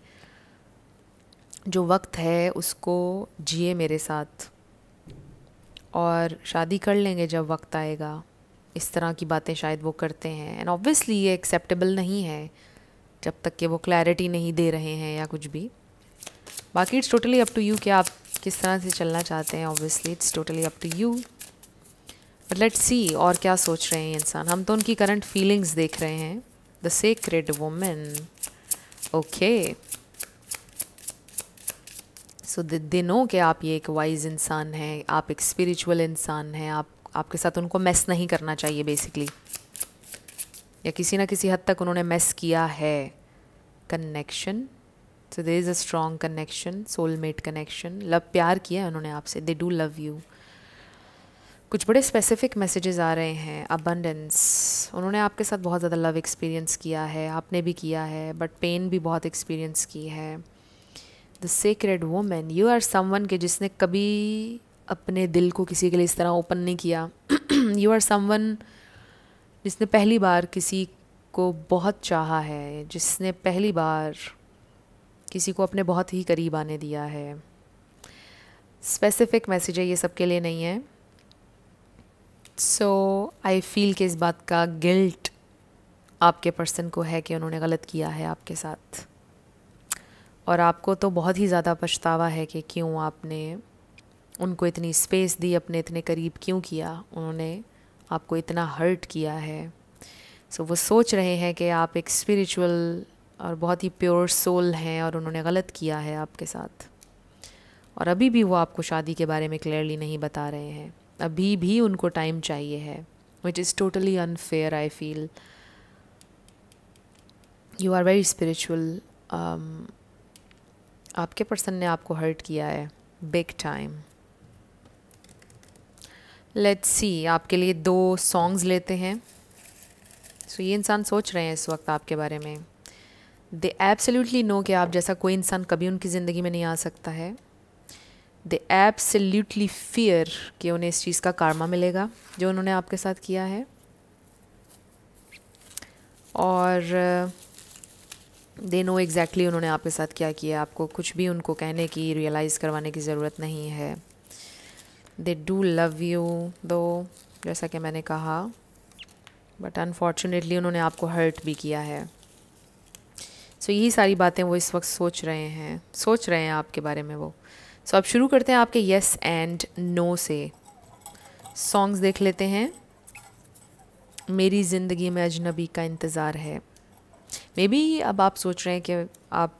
जो वक्त है उसको जिए मेरे साथ और शादी कर लेंगे जब वक्त आएगा इस तरह की बातें शायद वो करते हैं एंड ऑब्वियसली ये एक्सेप्टेबल नहीं है जब तक कि वो क्लैरिटी नहीं दे रहे हैं या कुछ भी बाकी it's totally up to you कि आप किस तरह से चलना चाहते हैं obviously it's totally up to you but let's see और क्या सोच रहे हैं इंसान हम तो उनकी करंट फीलिंग्स देख रहे हैं the sacred woman okay so they know कि आप ये एक वाइज इंसान हैं आप एक स्पिरिचुअल इंसान हैं आप आपके साथ उनको मेस नहीं करना चाहिए बेसिकली या किसी ना किसी हद तक उन्होंने मेस किया है connection so there is a strong connection soulmate connection love प्यार किया है उन्होंने आपसे दे डू लव यू कुछ बड़े स्पेसिफिक मैसेजेस आ रहे हैं अबंडेंस उन्होंने आपके साथ बहुत ज़्यादा लव एक्सपीरियंस किया है आपने भी किया है बट पेन भी बहुत एक्सपीरियंस की है the sacred woman you are someone के जिसने कभी अपने दिल को किसी के लिए इस तरह ओपन नहीं किया यू आर समवन जिसने पहली बार किसी को बहुत चाहा है जिसने पहली बार किसी को अपने बहुत ही करीब आने दिया है स्पेसिफिक मैसेज है ये सबके लिए नहीं है सो आई फील कि इस बात का गिल्ट आपके पर्सन को है कि उन्होंने गलत किया है आपके साथ और आपको तो बहुत ही ज़्यादा पछतावा है कि क्यों आपने उनको इतनी स्पेस दी अपने इतने करीब क्यों किया उन्होंने आपको इतना हर्ट किया है सो so, वो सोच रहे हैं कि आप एक स्पिरिचुअल और बहुत ही प्योर सोल हैं और उन्होंने गलत किया है आपके साथ और अभी भी वो आपको शादी के बारे में क्लियरली नहीं बता रहे हैं अभी भी उनको टाइम चाहिए है which is totally unfair I feel you are very spiritual आपके पर्सन ने आपको हर्ट किया है बिग टाइम लेट्स सी आपके लिए दो सॉन्ग्स लेते हैं सो so, ये इंसान सोच रहे हैं इस वक्त आपके बारे में दे एब्सल्यूटली नो कि आप जैसा कोई इंसान कभी उनकी ज़िंदगी में नहीं आ सकता है दे एब्सल्यूटली फियर कि उन्हें इस चीज़ का कारमा मिलेगा जो उन्होंने आपके साथ किया है और दे नो एग्जैक्टली उन्होंने आपके साथ क्या किया आपको कुछ भी उनको कहने की रियलाइज़ करवाने की ज़रूरत नहीं है दे डू लव यू दो जैसा कि मैंने कहा बट अनफॉर्चुनेटली उन्होंने आपको हर्ट भी किया है सो so, यही सारी बातें वो इस वक्त सोच रहे हैं सोच रहे हैं आपके बारे में वो सो so, अब शुरू करते हैं आपके येस एंड नो से सॉन्ग्स देख लेते हैं मेरी ज़िंदगी में अजनबी का इंतज़ार है मे बी अब आप सोच रहे हैं कि आप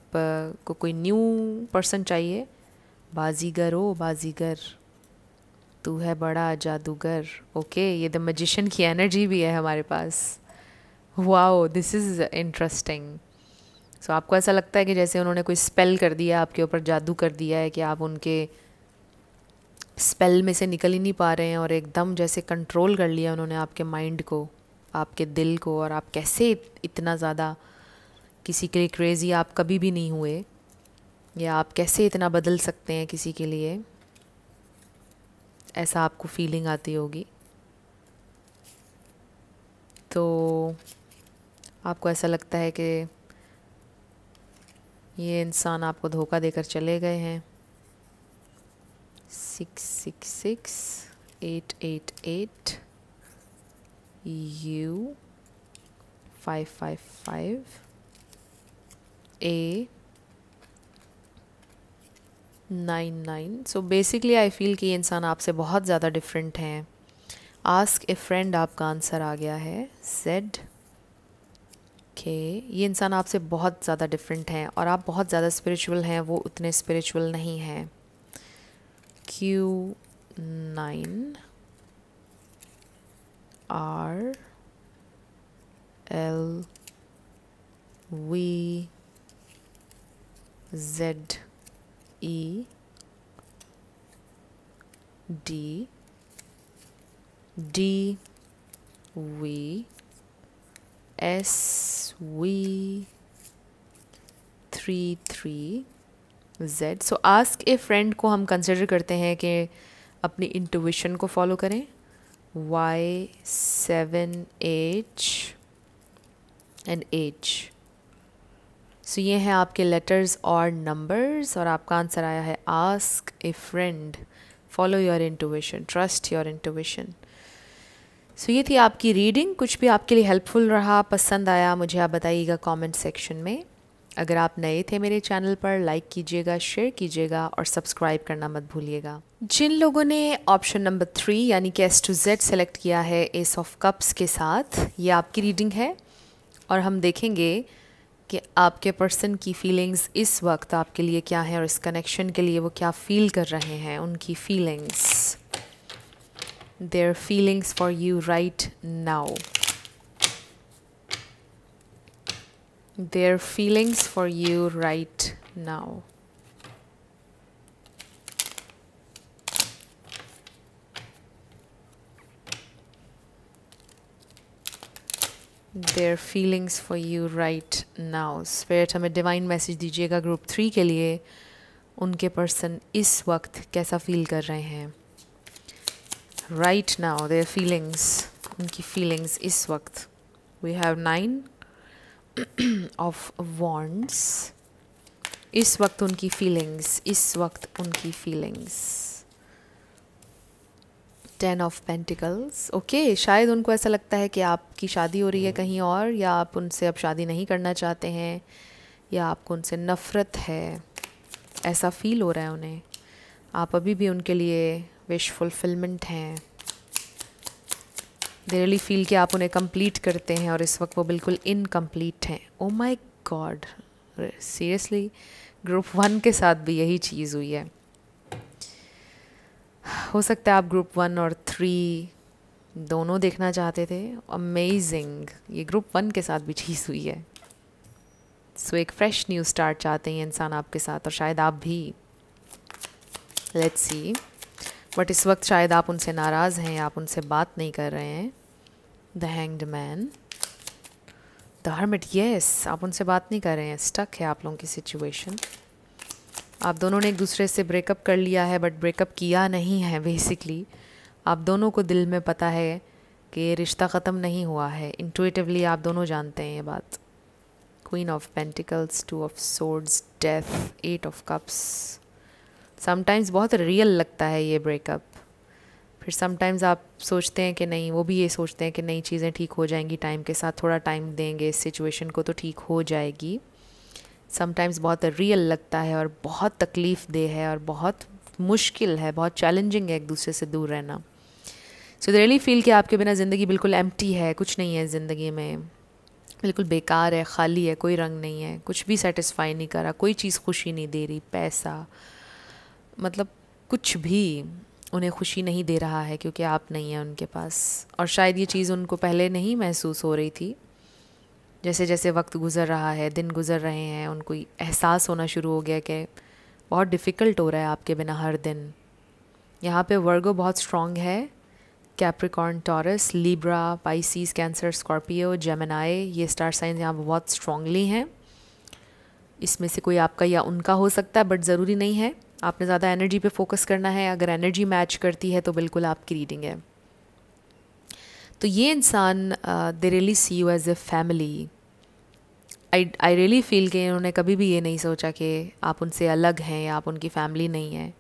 को कोई न्यू पर्सन चाहिए बाजीगर हो बाजीगर तू है बड़ा जादूगर ओके ये द मजिशन की एनर्जी भी है हमारे पास wow this is interesting so आपको ऐसा लगता है कि जैसे उन्होंने कोई स्पेल कर दिया आपके ऊपर जादू कर दिया है कि आप उनके स्पेल में से निकल ही नहीं पा रहे हैं और एकदम जैसे कंट्रोल कर लिया उन्होंने आपके माइंड को आपके दिल को और आप कैसे इतना ज़्यादा किसी के लिए क्रेज़ी आप कभी भी नहीं हुए या आप कैसे इतना बदल सकते हैं किसी के लिए ऐसा आपको फीलिंग आती होगी तो आपको ऐसा लगता है कि ये इंसान आपको धोखा देकर चले गए हैं six six six eight eight eight U 555 A nine so basically I feel कि ये इंसान आपसे बहुत ज़्यादा डिफरेंट हैं आस्क ए फ्रेंड आपका आंसर आ गया है सेड के ये इंसान आपसे बहुत ज़्यादा डिफरेंट हैं और आप बहुत ज़्यादा स्परिचुअल हैं वो उतने स्परिचुअल नहीं हैं Q nine R L V Z E D D V S V 3 3 Z so ask a friend को हम कंसिडर करते हैं कि अपनी इंटुविशन को फॉलो करें एच एंड H सो ये हैं आपके लेटर्स और नंबर्स और आपका आंसर आया है ask a friend follow your intuition trust your intuition so ये थी आपकी रीडिंग कुछ भी आपके लिए हेल्पफुल रहा पसंद आया मुझे आप बताइएगा कमेंट सेक्शन में अगर आप नए थे मेरे चैनल पर लाइक कीजिएगा शेयर कीजिएगा और सब्सक्राइब करना मत भूलिएगा जिन लोगों ने ऑप्शन नंबर थ्री यानी कि एस टू जेड सेलेक्ट किया है एस ऑफ कप्स के साथ ये आपकी रीडिंग है और हम देखेंगे कि आपके पर्सन की फीलिंग्स इस वक्त आपके लिए क्या है और इस कनेक्शन के लिए वो क्या फील कर रहे हैं उनकी feelings their feelings for you right now their feelings for you right now. Their feelings for you right now spirit हमें डिवाइन मैसेज दीजिएगा ग्रुप थ्री के लिए उनके पर्सन इस वक्त कैसा फील कर रहे हैं राइट नाउ देयर फीलिंग्स उनकी फीलिंग्स इस वक्त we have nine of wands इस वक्त उनकी फीलिंग्स इस वक्त उनकी feelings ten of pentacles okay शायद उनको ऐसा लगता है कि आपकी शादी हो रही है hmm. कहीं और या आप उनसे अब शादी नहीं करना चाहते हैं या आपको उनसे नफ़रत है ऐसा फील हो रहा है उन्हें आप अभी भी उनके लिए विश फुलफिलमेंट हैं दे रियली फील कि आप उन्हें कंप्लीट करते हैं और इस वक्त वो बिल्कुल इनकम्प्लीट हैं oh my God seriously group one के साथ भी यही चीज़ हुई है हो सकता है आप ग्रुप वन और थ्री दोनों देखना चाहते थे अमेजिंग ये ग्रुप वन के साथ भी चीज़ हुई है सो so, एक फ्रेश न्यू स्टार्ट चाहते हैं इंसान आपके साथ और शायद आप भी लेट्स सी बट इस वक्त शायद आप उनसे नाराज़ हैं आप उनसे बात नहीं कर रहे हैं the hanged man the hermit yes आप उनसे बात नहीं कर रहे हैं स्टक है आप लोगों की सिचुएशन आप दोनों ने एक दूसरे से ब्रेकअप कर लिया है बट ब्रेकअप किया नहीं है बेसिकली आप दोनों को दिल में पता है कि ये रिश्ता ख़त्म नहीं हुआ है इंटुएटिवली आप दोनों जानते हैं ये बात queen of pentacles two of swords death eight of cups sometimes बहुत रियल लगता है ये ब्रेकअप फिर समटाइम्स आप सोचते हैं कि नहीं वो भी ये सोचते हैं कि नई चीज़ें ठीक हो जाएंगी टाइम के साथ थोड़ा टाइम देंगे इस सिचुएशन को तो ठीक हो जाएगी समटाइम्स बहुत रियल लगता है और बहुत तकलीफ़ दे है और बहुत मुश्किल है बहुत चैलेंजिंग है एक दूसरे से दूर रहना सो द रियली फील कि आपके बिना ज़िंदगी बिल्कुल एम्प्टी है कुछ नहीं है ज़िंदगी में बिल्कुल बेकार है खाली है कोई रंग नहीं है कुछ भी सेटिस्फाई नहीं करा कोई चीज़ खुशी नहीं दे रही पैसा मतलब कुछ भी उन्हें खुशी नहीं दे रहा है क्योंकि आप नहीं हैं उनके पास और शायद ये चीज़ उनको पहले नहीं महसूस हो रही थी जैसे जैसे वक्त गुज़र रहा है दिन गुज़र रहे हैं उनको एहसास होना शुरू हो गया कि बहुत डिफ़िकल्ट हो रहा है आपके बिना हर दिन यहाँ पे वर्गो बहुत स्ट्रॉन्ग है Capricorn Taurus Libra Pisces Cancer Scorpio Gemini ये स्टार साइंस यहाँ बहुत स्ट्रॉन्गली हैं इसमें से कोई आपका या उनका हो सकता है बट ज़रूरी नहीं है आपने ज़्यादा एनर्जी पे फोकस करना है अगर एनर्जी मैच करती है तो बिल्कुल आपकी रीडिंग है तो ये इंसान they really see you as a family I I really feel कि उन्होंने कभी भी ये नहीं सोचा कि आप उनसे अलग हैं या आप उनकी फैमिली नहीं हैं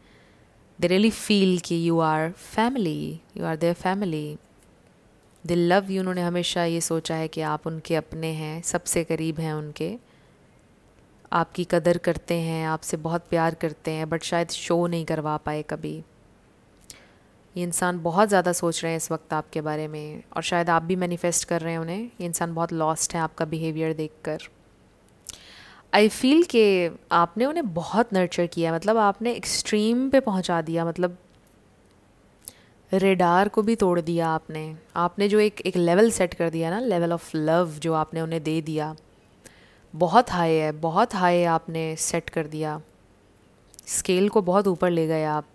दे रियली फील कि you are family you are their family they love you उन्होंने हमेशा ये सोचा है कि आप उनके अपने हैं सबसे करीब हैं उनके आपकी कदर करते हैं आपसे बहुत प्यार करते हैं बट शायद शो नहीं करवा पाए कभी ये इंसान बहुत ज़्यादा सोच रहे हैं इस वक्त आपके बारे में और शायद आप भी मैनिफेस्ट कर रहे हैं उन्हें ये इंसान बहुत लॉस्ट है आपका बिहेवियर देख कर आई फील के आपने उन्हें बहुत नर्चर किया मतलब आपने एक्सट्रीम पे पहुंचा दिया मतलब रेडार को भी तोड़ दिया आपने आपने जो एक एक लेवल सेट कर दिया ना लेवल ऑफ लव जो आपने उन्हें दे दिया बहुत हाई है बहुत हाई आपने सेट कर दिया स्केल को बहुत ऊपर ले गए आप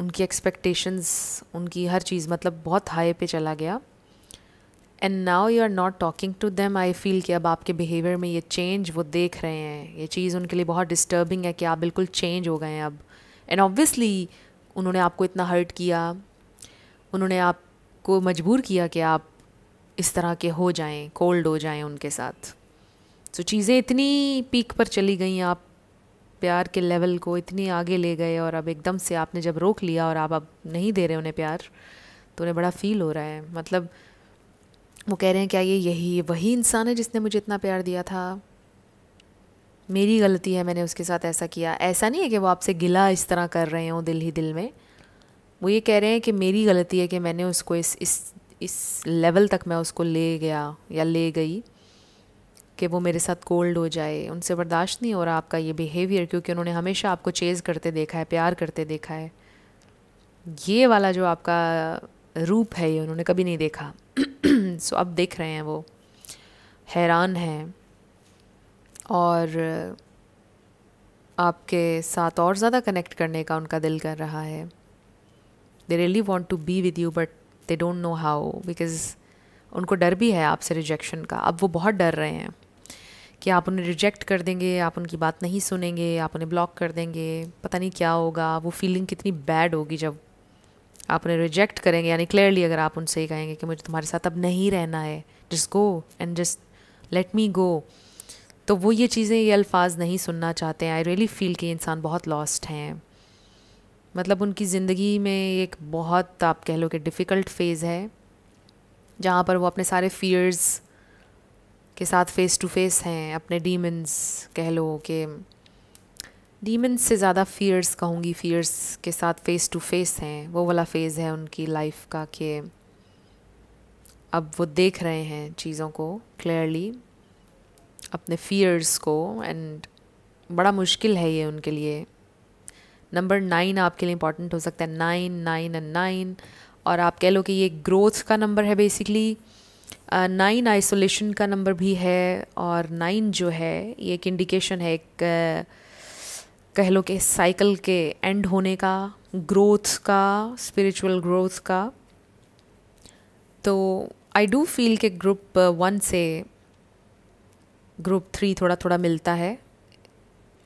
उनकी एक्सपेक्टेशंस उनकी हर चीज़ मतलब बहुत हाई पे चला गया and now you are not talking to them I feel कि अब आपके बिहेवियर में ये चेंज वो देख रहे हैं ये चीज़ उनके लिए बहुत डिस्टर्बिंग है कि आप बिल्कुल चेंज हो गए हैं अब एंड ऑब्वियसली उन्होंने आपको इतना हर्ट किया उन्होंने आपको मजबूर किया कि आप इस तरह के हो जाएं कोल्ड हो जाएं उनके साथ सो तो चीज़ें इतनी पीक पर चली गई आप प्यार के लेवल को इतनी आगे ले गए और अब एकदम से आपने जब रोक लिया और आप अब नहीं दे रहे उन्हें प्यार तो उन्हें बड़ा फील हो रहा है मतलब वो कह रहे हैं क्या ये यही वही इंसान है जिसने मुझे इतना प्यार दिया था मेरी गलती है मैंने उसके साथ ऐसा किया ऐसा नहीं है कि वो आपसे गिला इस तरह कर रहे हों दिल ही दिल में वो ये कह रहे हैं कि मेरी गलती है कि मैंने उसको इस इस इस लेवल तक मैं उसको ले गया या ले गई कि वो मेरे साथ कोल्ड हो जाए उनसे बर्दाश्त नहीं हो रहा आपका ये बिहेवियर क्योंकि उन्होंने हमेशा आपको चेज़ करते देखा है प्यार करते देखा है ये वाला जो आपका रूप है ये उन्होंने कभी नहीं देखा सो [CLEARS THROAT] अब देख रहे हैं वो हैरान हैं और आपके साथ और ज़्यादा कनेक्ट करने का उनका दिल कर रहा है they really want to be with you but they don't know how because उनको डर भी है आपसे रिजेक्शन का अब वो बहुत डर रहे हैं कि आप उन्हें रिजेक्ट कर देंगे आप उनकी बात नहीं सुनेंगे आप उन्हें ब्लॉक कर देंगे पता नहीं क्या होगा वो फीलिंग कितनी बैड होगी जब आप उन्हें रिजेक्ट करेंगे यानी क्लियरली अगर आप उनसे कहेंगे कि मुझे तुम्हारे साथ अब नहीं रहना है just go and just let me go तो वो ये चीज़ें ये अल्फाज नहीं सुनना चाहते हैं आई रियली फील कि इंसान बहुत लॉस्ट हैं मतलब उनकी ज़िंदगी में एक बहुत आप कह लो कि डिफ़िकल्ट फेज़ है जहाँ पर वो अपने सारे फियर्स के साथ फ़ेस टू फेस हैं अपने डीमन्स कह लो कि डीमन्स से ज़्यादा फ़ियर्स कहूँगी फ़ियर्स के साथ फ़ेस टू फेस हैं वो वाला फ़ेज़ है उनकी लाइफ का कि अब वो देख रहे हैं चीज़ों को क्लियरली अपने फ़ियर्स को एंड बड़ा मुश्किल है ये उनके लिए नंबर नाइन आपके लिए इंपॉर्टेंट हो सकता है नाइन नाइन एंड नाइन और आप कह लो कि ये ग्रोथ का नंबर है बेसिकली नाइन आइसोलेशन का नंबर भी है और नाइन जो है ये एक इंडिकेशन है एक कह लो कि साइकिल के एंड होने का ग्रोथ का स्पिरिचुअल ग्रोथ का तो आई डू फील कि ग्रुप वन से ग्रुप थ्री थोड़ा थोड़ा मिलता है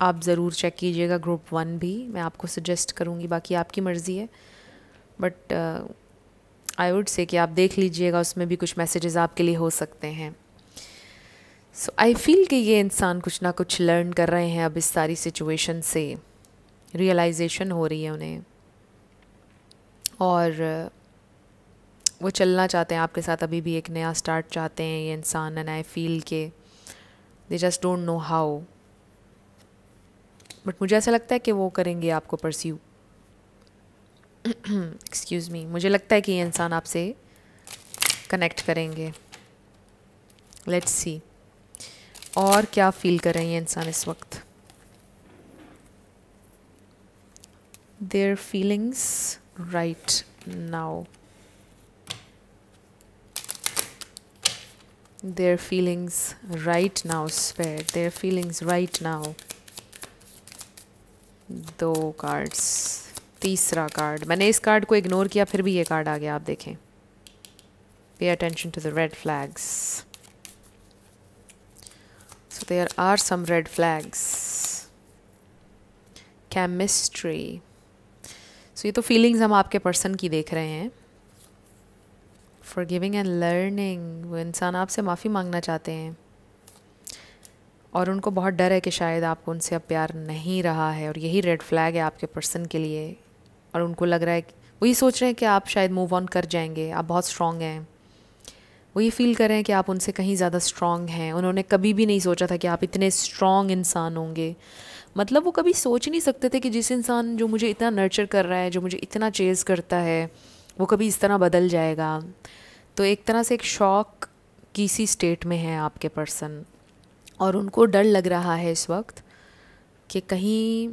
आप ज़रूर चेक कीजिएगा ग्रुप वन भी मैं आपको सजेस्ट करूँगी बाकी आपकी मर्ज़ी है बट आई वुड से कि आप देख लीजिएगा उसमें भी कुछ मैसेजेस आपके लिए हो सकते हैं सो आई फील कि ये इंसान कुछ ना कुछ लर्न कर रहे हैं अब इस सारी सिचुएशन से रियलाइजेशन हो रही है उन्हें और वो चलना चाहते हैं आपके साथ अभी भी एक नया स्टार्ट चाहते हैं ये इंसान एंड आई फील के they just don't know how but मुझे ऐसा लगता है कि वो करेंगे आपको परस्यू एक्सक्यूज़ [CLEARS THROAT] मी मुझे लगता है कि ये इंसान आपसे कनेक्ट करेंगे लेट्स सी और क्या फील कर रहे हैं इंसान इस वक्त their feelings right now their feelings right now spare their feelings right now दो कार्ड्स तीसरा कार्ड मैंने इस कार्ड को इग्नोर किया फिर भी ये कार्ड आ गया आप देखें pay attention to the red flags so there are some red flags chemistry so ये तो फीलिंग्स हम आपके पर्सन की देख रहे हैं फॉर गिविंग एंड लर्निंग वो इंसान आपसे माफ़ी मांगना चाहते हैं और उनको बहुत डर है कि शायद आपको उनसे अब प्यार नहीं रहा है और यही रेड फ्लैग है आपके पर्सन के लिए और उनको लग रहा है वो ये सोच रहे हैं कि आप शायद मूव ऑन कर जाएंगे आप बहुत स्ट्रांग हैं वो ये फील कर रहे हैं कि आप उनसे कहीं ज़्यादा स्ट्रांग हैं उन्होंने कभी भी नहीं सोचा था कि आप इतने स्ट्रांग इंसान होंगे मतलब वो कभी सोच नहीं सकते थे कि जिस इंसान जो मुझे इतना नर्चर कर रहा है जो मुझे इतना चेज़ करता है वो कभी इस तरह बदल जाएगा तो एक तरह से एक शौक किसी स्टेट में है आपके पर्सन और उनको डर लग रहा है इस वक्त कि कहीं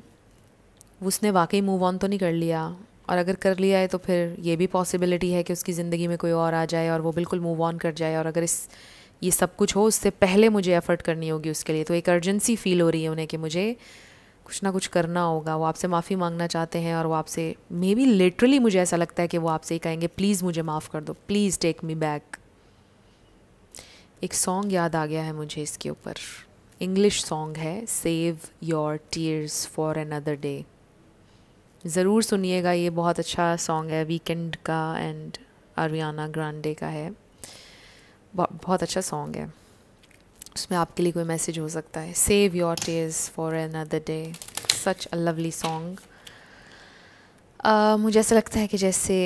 उसने वाकई मूव ऑन तो नहीं कर लिया और अगर कर लिया है तो फिर ये भी पॉसिबिलिटी है कि उसकी ज़िंदगी में कोई और आ जाए और वो बिल्कुल मूव ऑन कर जाए और अगर इस ये सब कुछ हो उससे पहले मुझे एफ़र्ट करनी होगी उसके लिए तो एक अर्जेंसी फ़ील हो रही है उन्हें कि मुझे कुछ ना कुछ करना होगा वो आपसे माफ़ी मांगना चाहते हैं और वो आपसे मे बी लिटरली मुझे ऐसा लगता है कि वो आपसे ही कहेंगे प्लीज़ मुझे माफ़ कर दो प्लीज़ टेक मी बैक एक सॉन्ग याद आ गया है मुझे इसके ऊपर इंग्लिश सॉन्ग है save your tears for another day ज़रूर सुनिएगा ये बहुत अच्छा सॉन्ग है वीकेंड का एंड अरियाना ग्रांडे का है बहुत अच्छा सॉन्ग है उसमें आपके लिए कोई मैसेज हो सकता है save your tears for another day such a lovely song मुझे ऐसा लगता है कि जैसे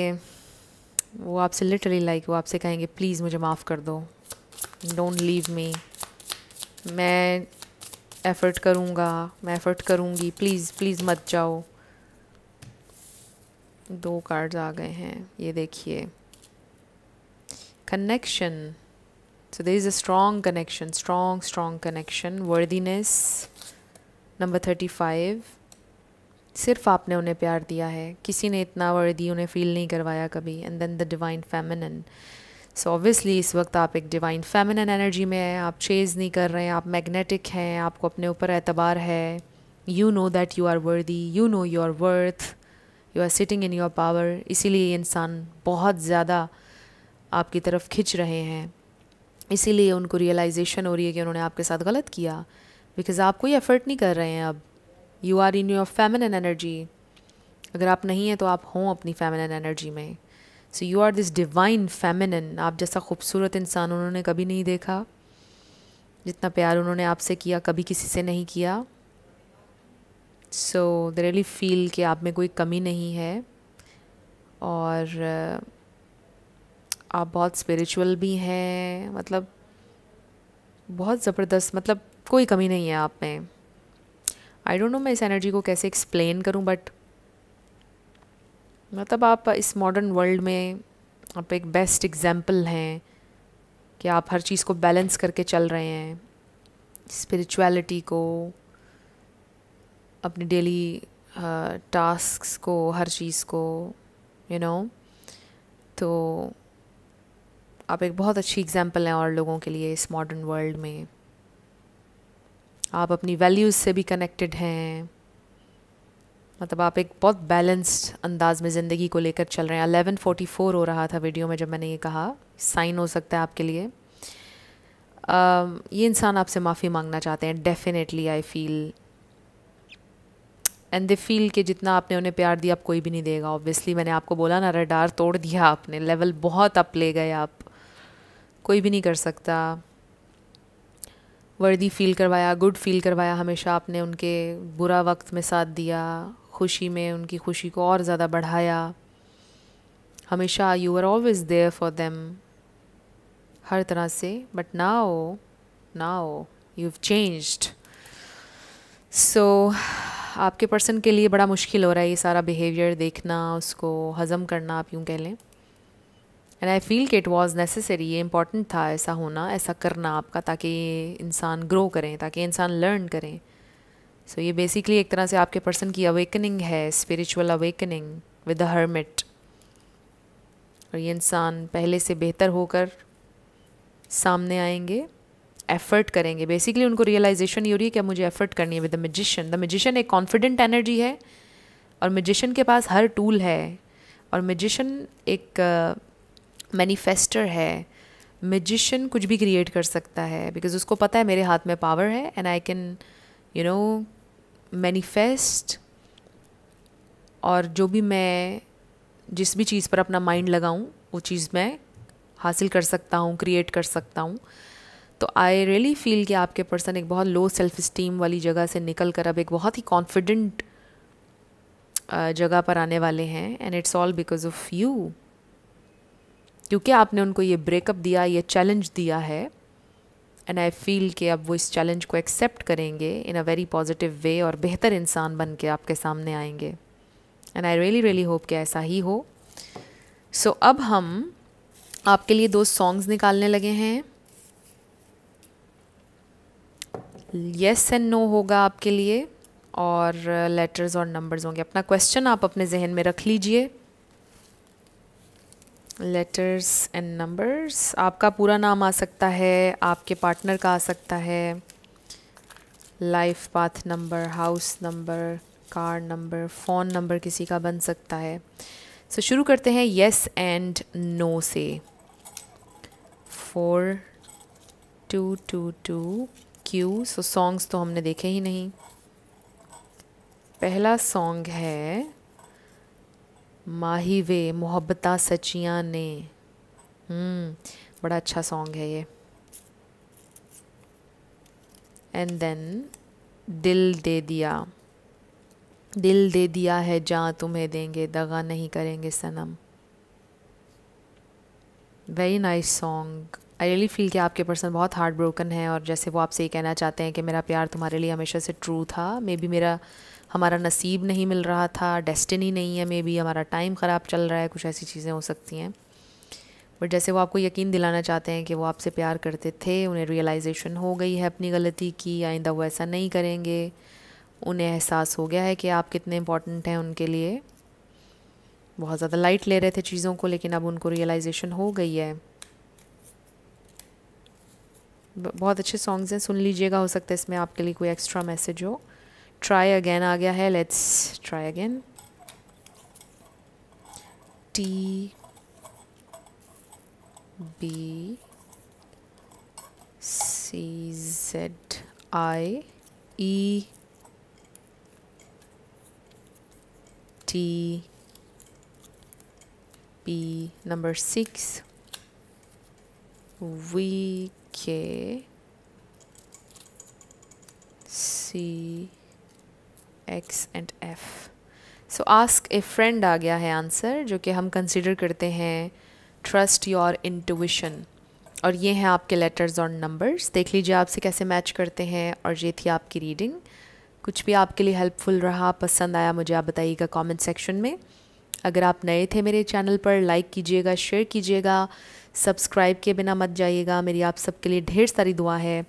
वो आपसे लिटरली लाइक वो आपसे कहेंगे प्लीज़ मुझे माफ़ कर दो डोंट लीव मी मैं एफ़र्ट करूँगा मैं एफ़र्ट करूँगी प्लीज़ प्लीज़ मत जाओ दो कार्ड्स आ गए हैं ये देखिए connection so there is a strong connection strong strong connection worthiness number thirty five सिर्फ आपने उन्हें प्यार दिया है किसी ने इतना वर्दी उन्हें फील नहीं करवाया कभी and then the divine feminine so obviously इस वक्त आप एक डिवाइन फेमिनन एनर्जी में हैं आप चेज़ नहीं कर रहे हैं आप मैग्नेटिक हैं आपको अपने ऊपर एतबार है you know that you are worthy you know your worth you are sitting in your power इसीलिए इंसान बहुत ज़्यादा आपकी तरफ खिंच रहे हैं इसीलिए उनको रियलाइजेशन हो रही है कि उन्होंने आपके साथ गलत किया बिकॉज़ आप कोई एफर्ट नहीं कर रहे हैं अब you are in your feminine energy अगर आप नहीं हैं तो आप हों अपनी फेमिनन एनर्जी में so you are this divine feminine आप जैसा खूबसूरत इंसान उन्होंने कभी नहीं देखा जितना प्यार उन्होंने आपसे किया कभी किसी से नहीं किया सो दे रियली फील कि आप में कोई कमी नहीं है और आप बहुत स्पिरिचुअल भी हैं मतलब बहुत ज़बरदस्त मतलब कोई कमी नहीं है आप में आई डोंट नो मैं इस एनर्जी को कैसे एक्सप्लेन करूं बट मतलब आप इस मॉडर्न वर्ल्ड में आप एक बेस्ट एग्जाम्पल हैं कि आप हर चीज़ को बैलेंस करके चल रहे हैं स्पिरिचुअलिटी को अपने डेली टास्क uh, को हर चीज़ को यू you नो know, तो आप एक बहुत अच्छी एग्जाम्पल हैं और लोगों के लिए इस मॉडर्न वर्ल्ड में आप अपनी वैल्यूज़ से भी कनेक्टेड हैं मतलब आप एक बहुत बैलेंस्ड अंदाज में ज़िंदगी को लेकर चल रहे हैं अलेवन फोर्टी फोर हो रहा था वीडियो में जब मैंने ये कहा साइन हो सकता है आपके लिए uh, ये इंसान आपसे माफ़ी मांगना चाहते हैं definitely I feel and they feel कि जितना आपने उन्हें प्यार दिया आप कोई भी नहीं देगा ऑब्वियसली मैंने आपको बोला ना रडार तोड़ दिया आपने लेवल बहुत अप ले गए आप कोई भी नहीं कर सकता वर्दी फील करवाया गुड फील करवाया हमेशा आपने उनके बुरा वक्त में साथ दिया खुशी में उनकी खुशी को और ज़्यादा बढ़ाया हमेशा you are always there for them हर तरह से बट नाओ नाओ यू हैव चेंज्ड सो आपके पर्सन के लिए बड़ा मुश्किल हो रहा है ये सारा बिहेवियर देखना उसको हज़म करना आप यूँ कह लें एंड आई फील कि इट वॉज़ नेसेसरी ये इंपॉर्टेंट था ऐसा होना ऐसा करना आपका ताकि इंसान ग्रो करें ताकि इंसान लर्न करें सो so, ये बेसिकली एक तरह से आपके पर्सन की अवेकनिंग है spiritual awakening with the hermit और ये इंसान पहले से बेहतर होकर सामने आएंगे एफर्ट करेंगे बेसिकली उनको रियलाइजेशन ये हो रही है कि मुझे एफर्ट करनी है with the magician the magician एक कॉन्फिडेंट एनर्जी है और मजिशियन के पास हर टूल है और मजिशन एक मैनिफेस्टर uh, है मजिशियन कुछ भी क्रिएट कर सकता है बिकॉज उसको पता है मेरे हाथ में पावर है and I can you know manifest और जो भी मैं जिस भी चीज़ पर अपना माइंड लगाऊँ वो चीज़ मैं हासिल कर सकता हूँ क्रिएट कर सकता हूँ तो आई रियली फील कि आपके पर्सन एक बहुत लो सेल्फ इस्टीम वाली जगह से निकल कर अब एक बहुत ही कॉन्फिडेंट जगह पर आने वाले हैं and it's all because of you क्योंकि आपने उनको ये ब्रेकअप दिया ये चैलेंज दिया है एंड आई फील कि अब वो इस चैलेंज को एक्सेप्ट करेंगे इन अ वेरी पॉजिटिव वे और बेहतर इंसान बन के आपके सामने आएंगे and I really really hope कि ऐसा ही हो सो so, अब हम आपके लिए दो सॉन्ग्स निकालने लगे हैं येस एंड नो होगा आपके लिए और लेटर्स और नंबर्स होंगे अपना क्वेश्चन आप अपने जहन में रख लीजिए लेटर्स एंड नंबर्स आपका पूरा नाम आ सकता है आपके पार्टनर का आ सकता है life path number house number car number phone number किसी का बन सकता है सो so, शुरू करते हैं येस एंड नो से four two two two Q so songs तो हमने देखे ही नहीं पहला सॉन्ग है माही वे मोहब्बता सचिया ने हम्म, बड़ा अच्छा सॉन्ग है ये एंड देन दिल दे दिया दिल दे दिया है जहाँ तुम्हें देंगे दगा नहीं करेंगे सनम very nice song I really feel कि आपके पर्सन बहुत हार्ट ब्रोकन है और जैसे वो आपसे ये कहना चाहते हैं कि मेरा प्यार तुम्हारे लिए हमेशा से ट्रू था मे बी मेरा हमारा नसीब नहीं मिल रहा था डेस्टिनी नहीं है मे बी हमारा टाइम ख़राब चल रहा है कुछ ऐसी चीज़ें हो सकती हैं बट जैसे वो आपको यकीन दिलाना चाहते हैं कि वो आपसे प्यार करते थे उन्हें रियलाइजेशन हो गई है अपनी गलती की आइंदा वो ऐसा नहीं करेंगे उन्हें एहसास हो गया है कि आप कितने इंपॉर्टेंट हैं उनके लिए बहुत ज़्यादा लाइट ले रहे थे चीज़ों को लेकिन अब उनको रियलाइजेशन हो गई है बहुत अच्छे सॉन्ग्स हैं सुन लीजिएगा हो सकता है इसमें आपके लिए कोई एक्स्ट्रा मैसेज हो ट्राई अगेन आ गया है let's try again T B C Z I E T P number six V K C X and F so ask a friend आ गया है आंसर जो कि हम कंसिडर करते हैं ट्रस्ट योर इंटुविशन और ये हैं आपके लेटर्स और नंबर्स देख लीजिए आपसे कैसे मैच करते हैं और ये थी आपकी रीडिंग कुछ भी आपके लिए हेल्पफुल रहा पसंद आया मुझे आप बताइएगा कमेंट सेक्शन में अगर आप नए थे मेरे चैनल पर लाइक कीजिएगा शेयर कीजिएगा सब्सक्राइब के बिना मत जाइएगा मेरी आप सबके लिए ढेर सारी दुआ है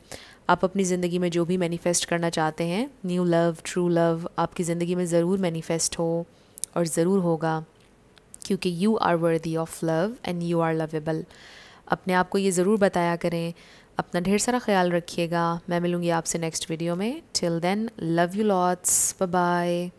आप अपनी ज़िंदगी में जो भी मैनिफेस्ट करना चाहते हैं न्यू लव ट्रू लव आपकी ज़िंदगी में ज़रूर मैनिफेस्ट हो और ज़रूर होगा क्योंकि you are worthy of love and you are lovable अपने आप को ये ज़रूर बताया करें अपना ढेर सारा ख्याल रखिएगा मैं मिलूँगी आपसे नेक्स्ट वीडियो में till then love you lots bye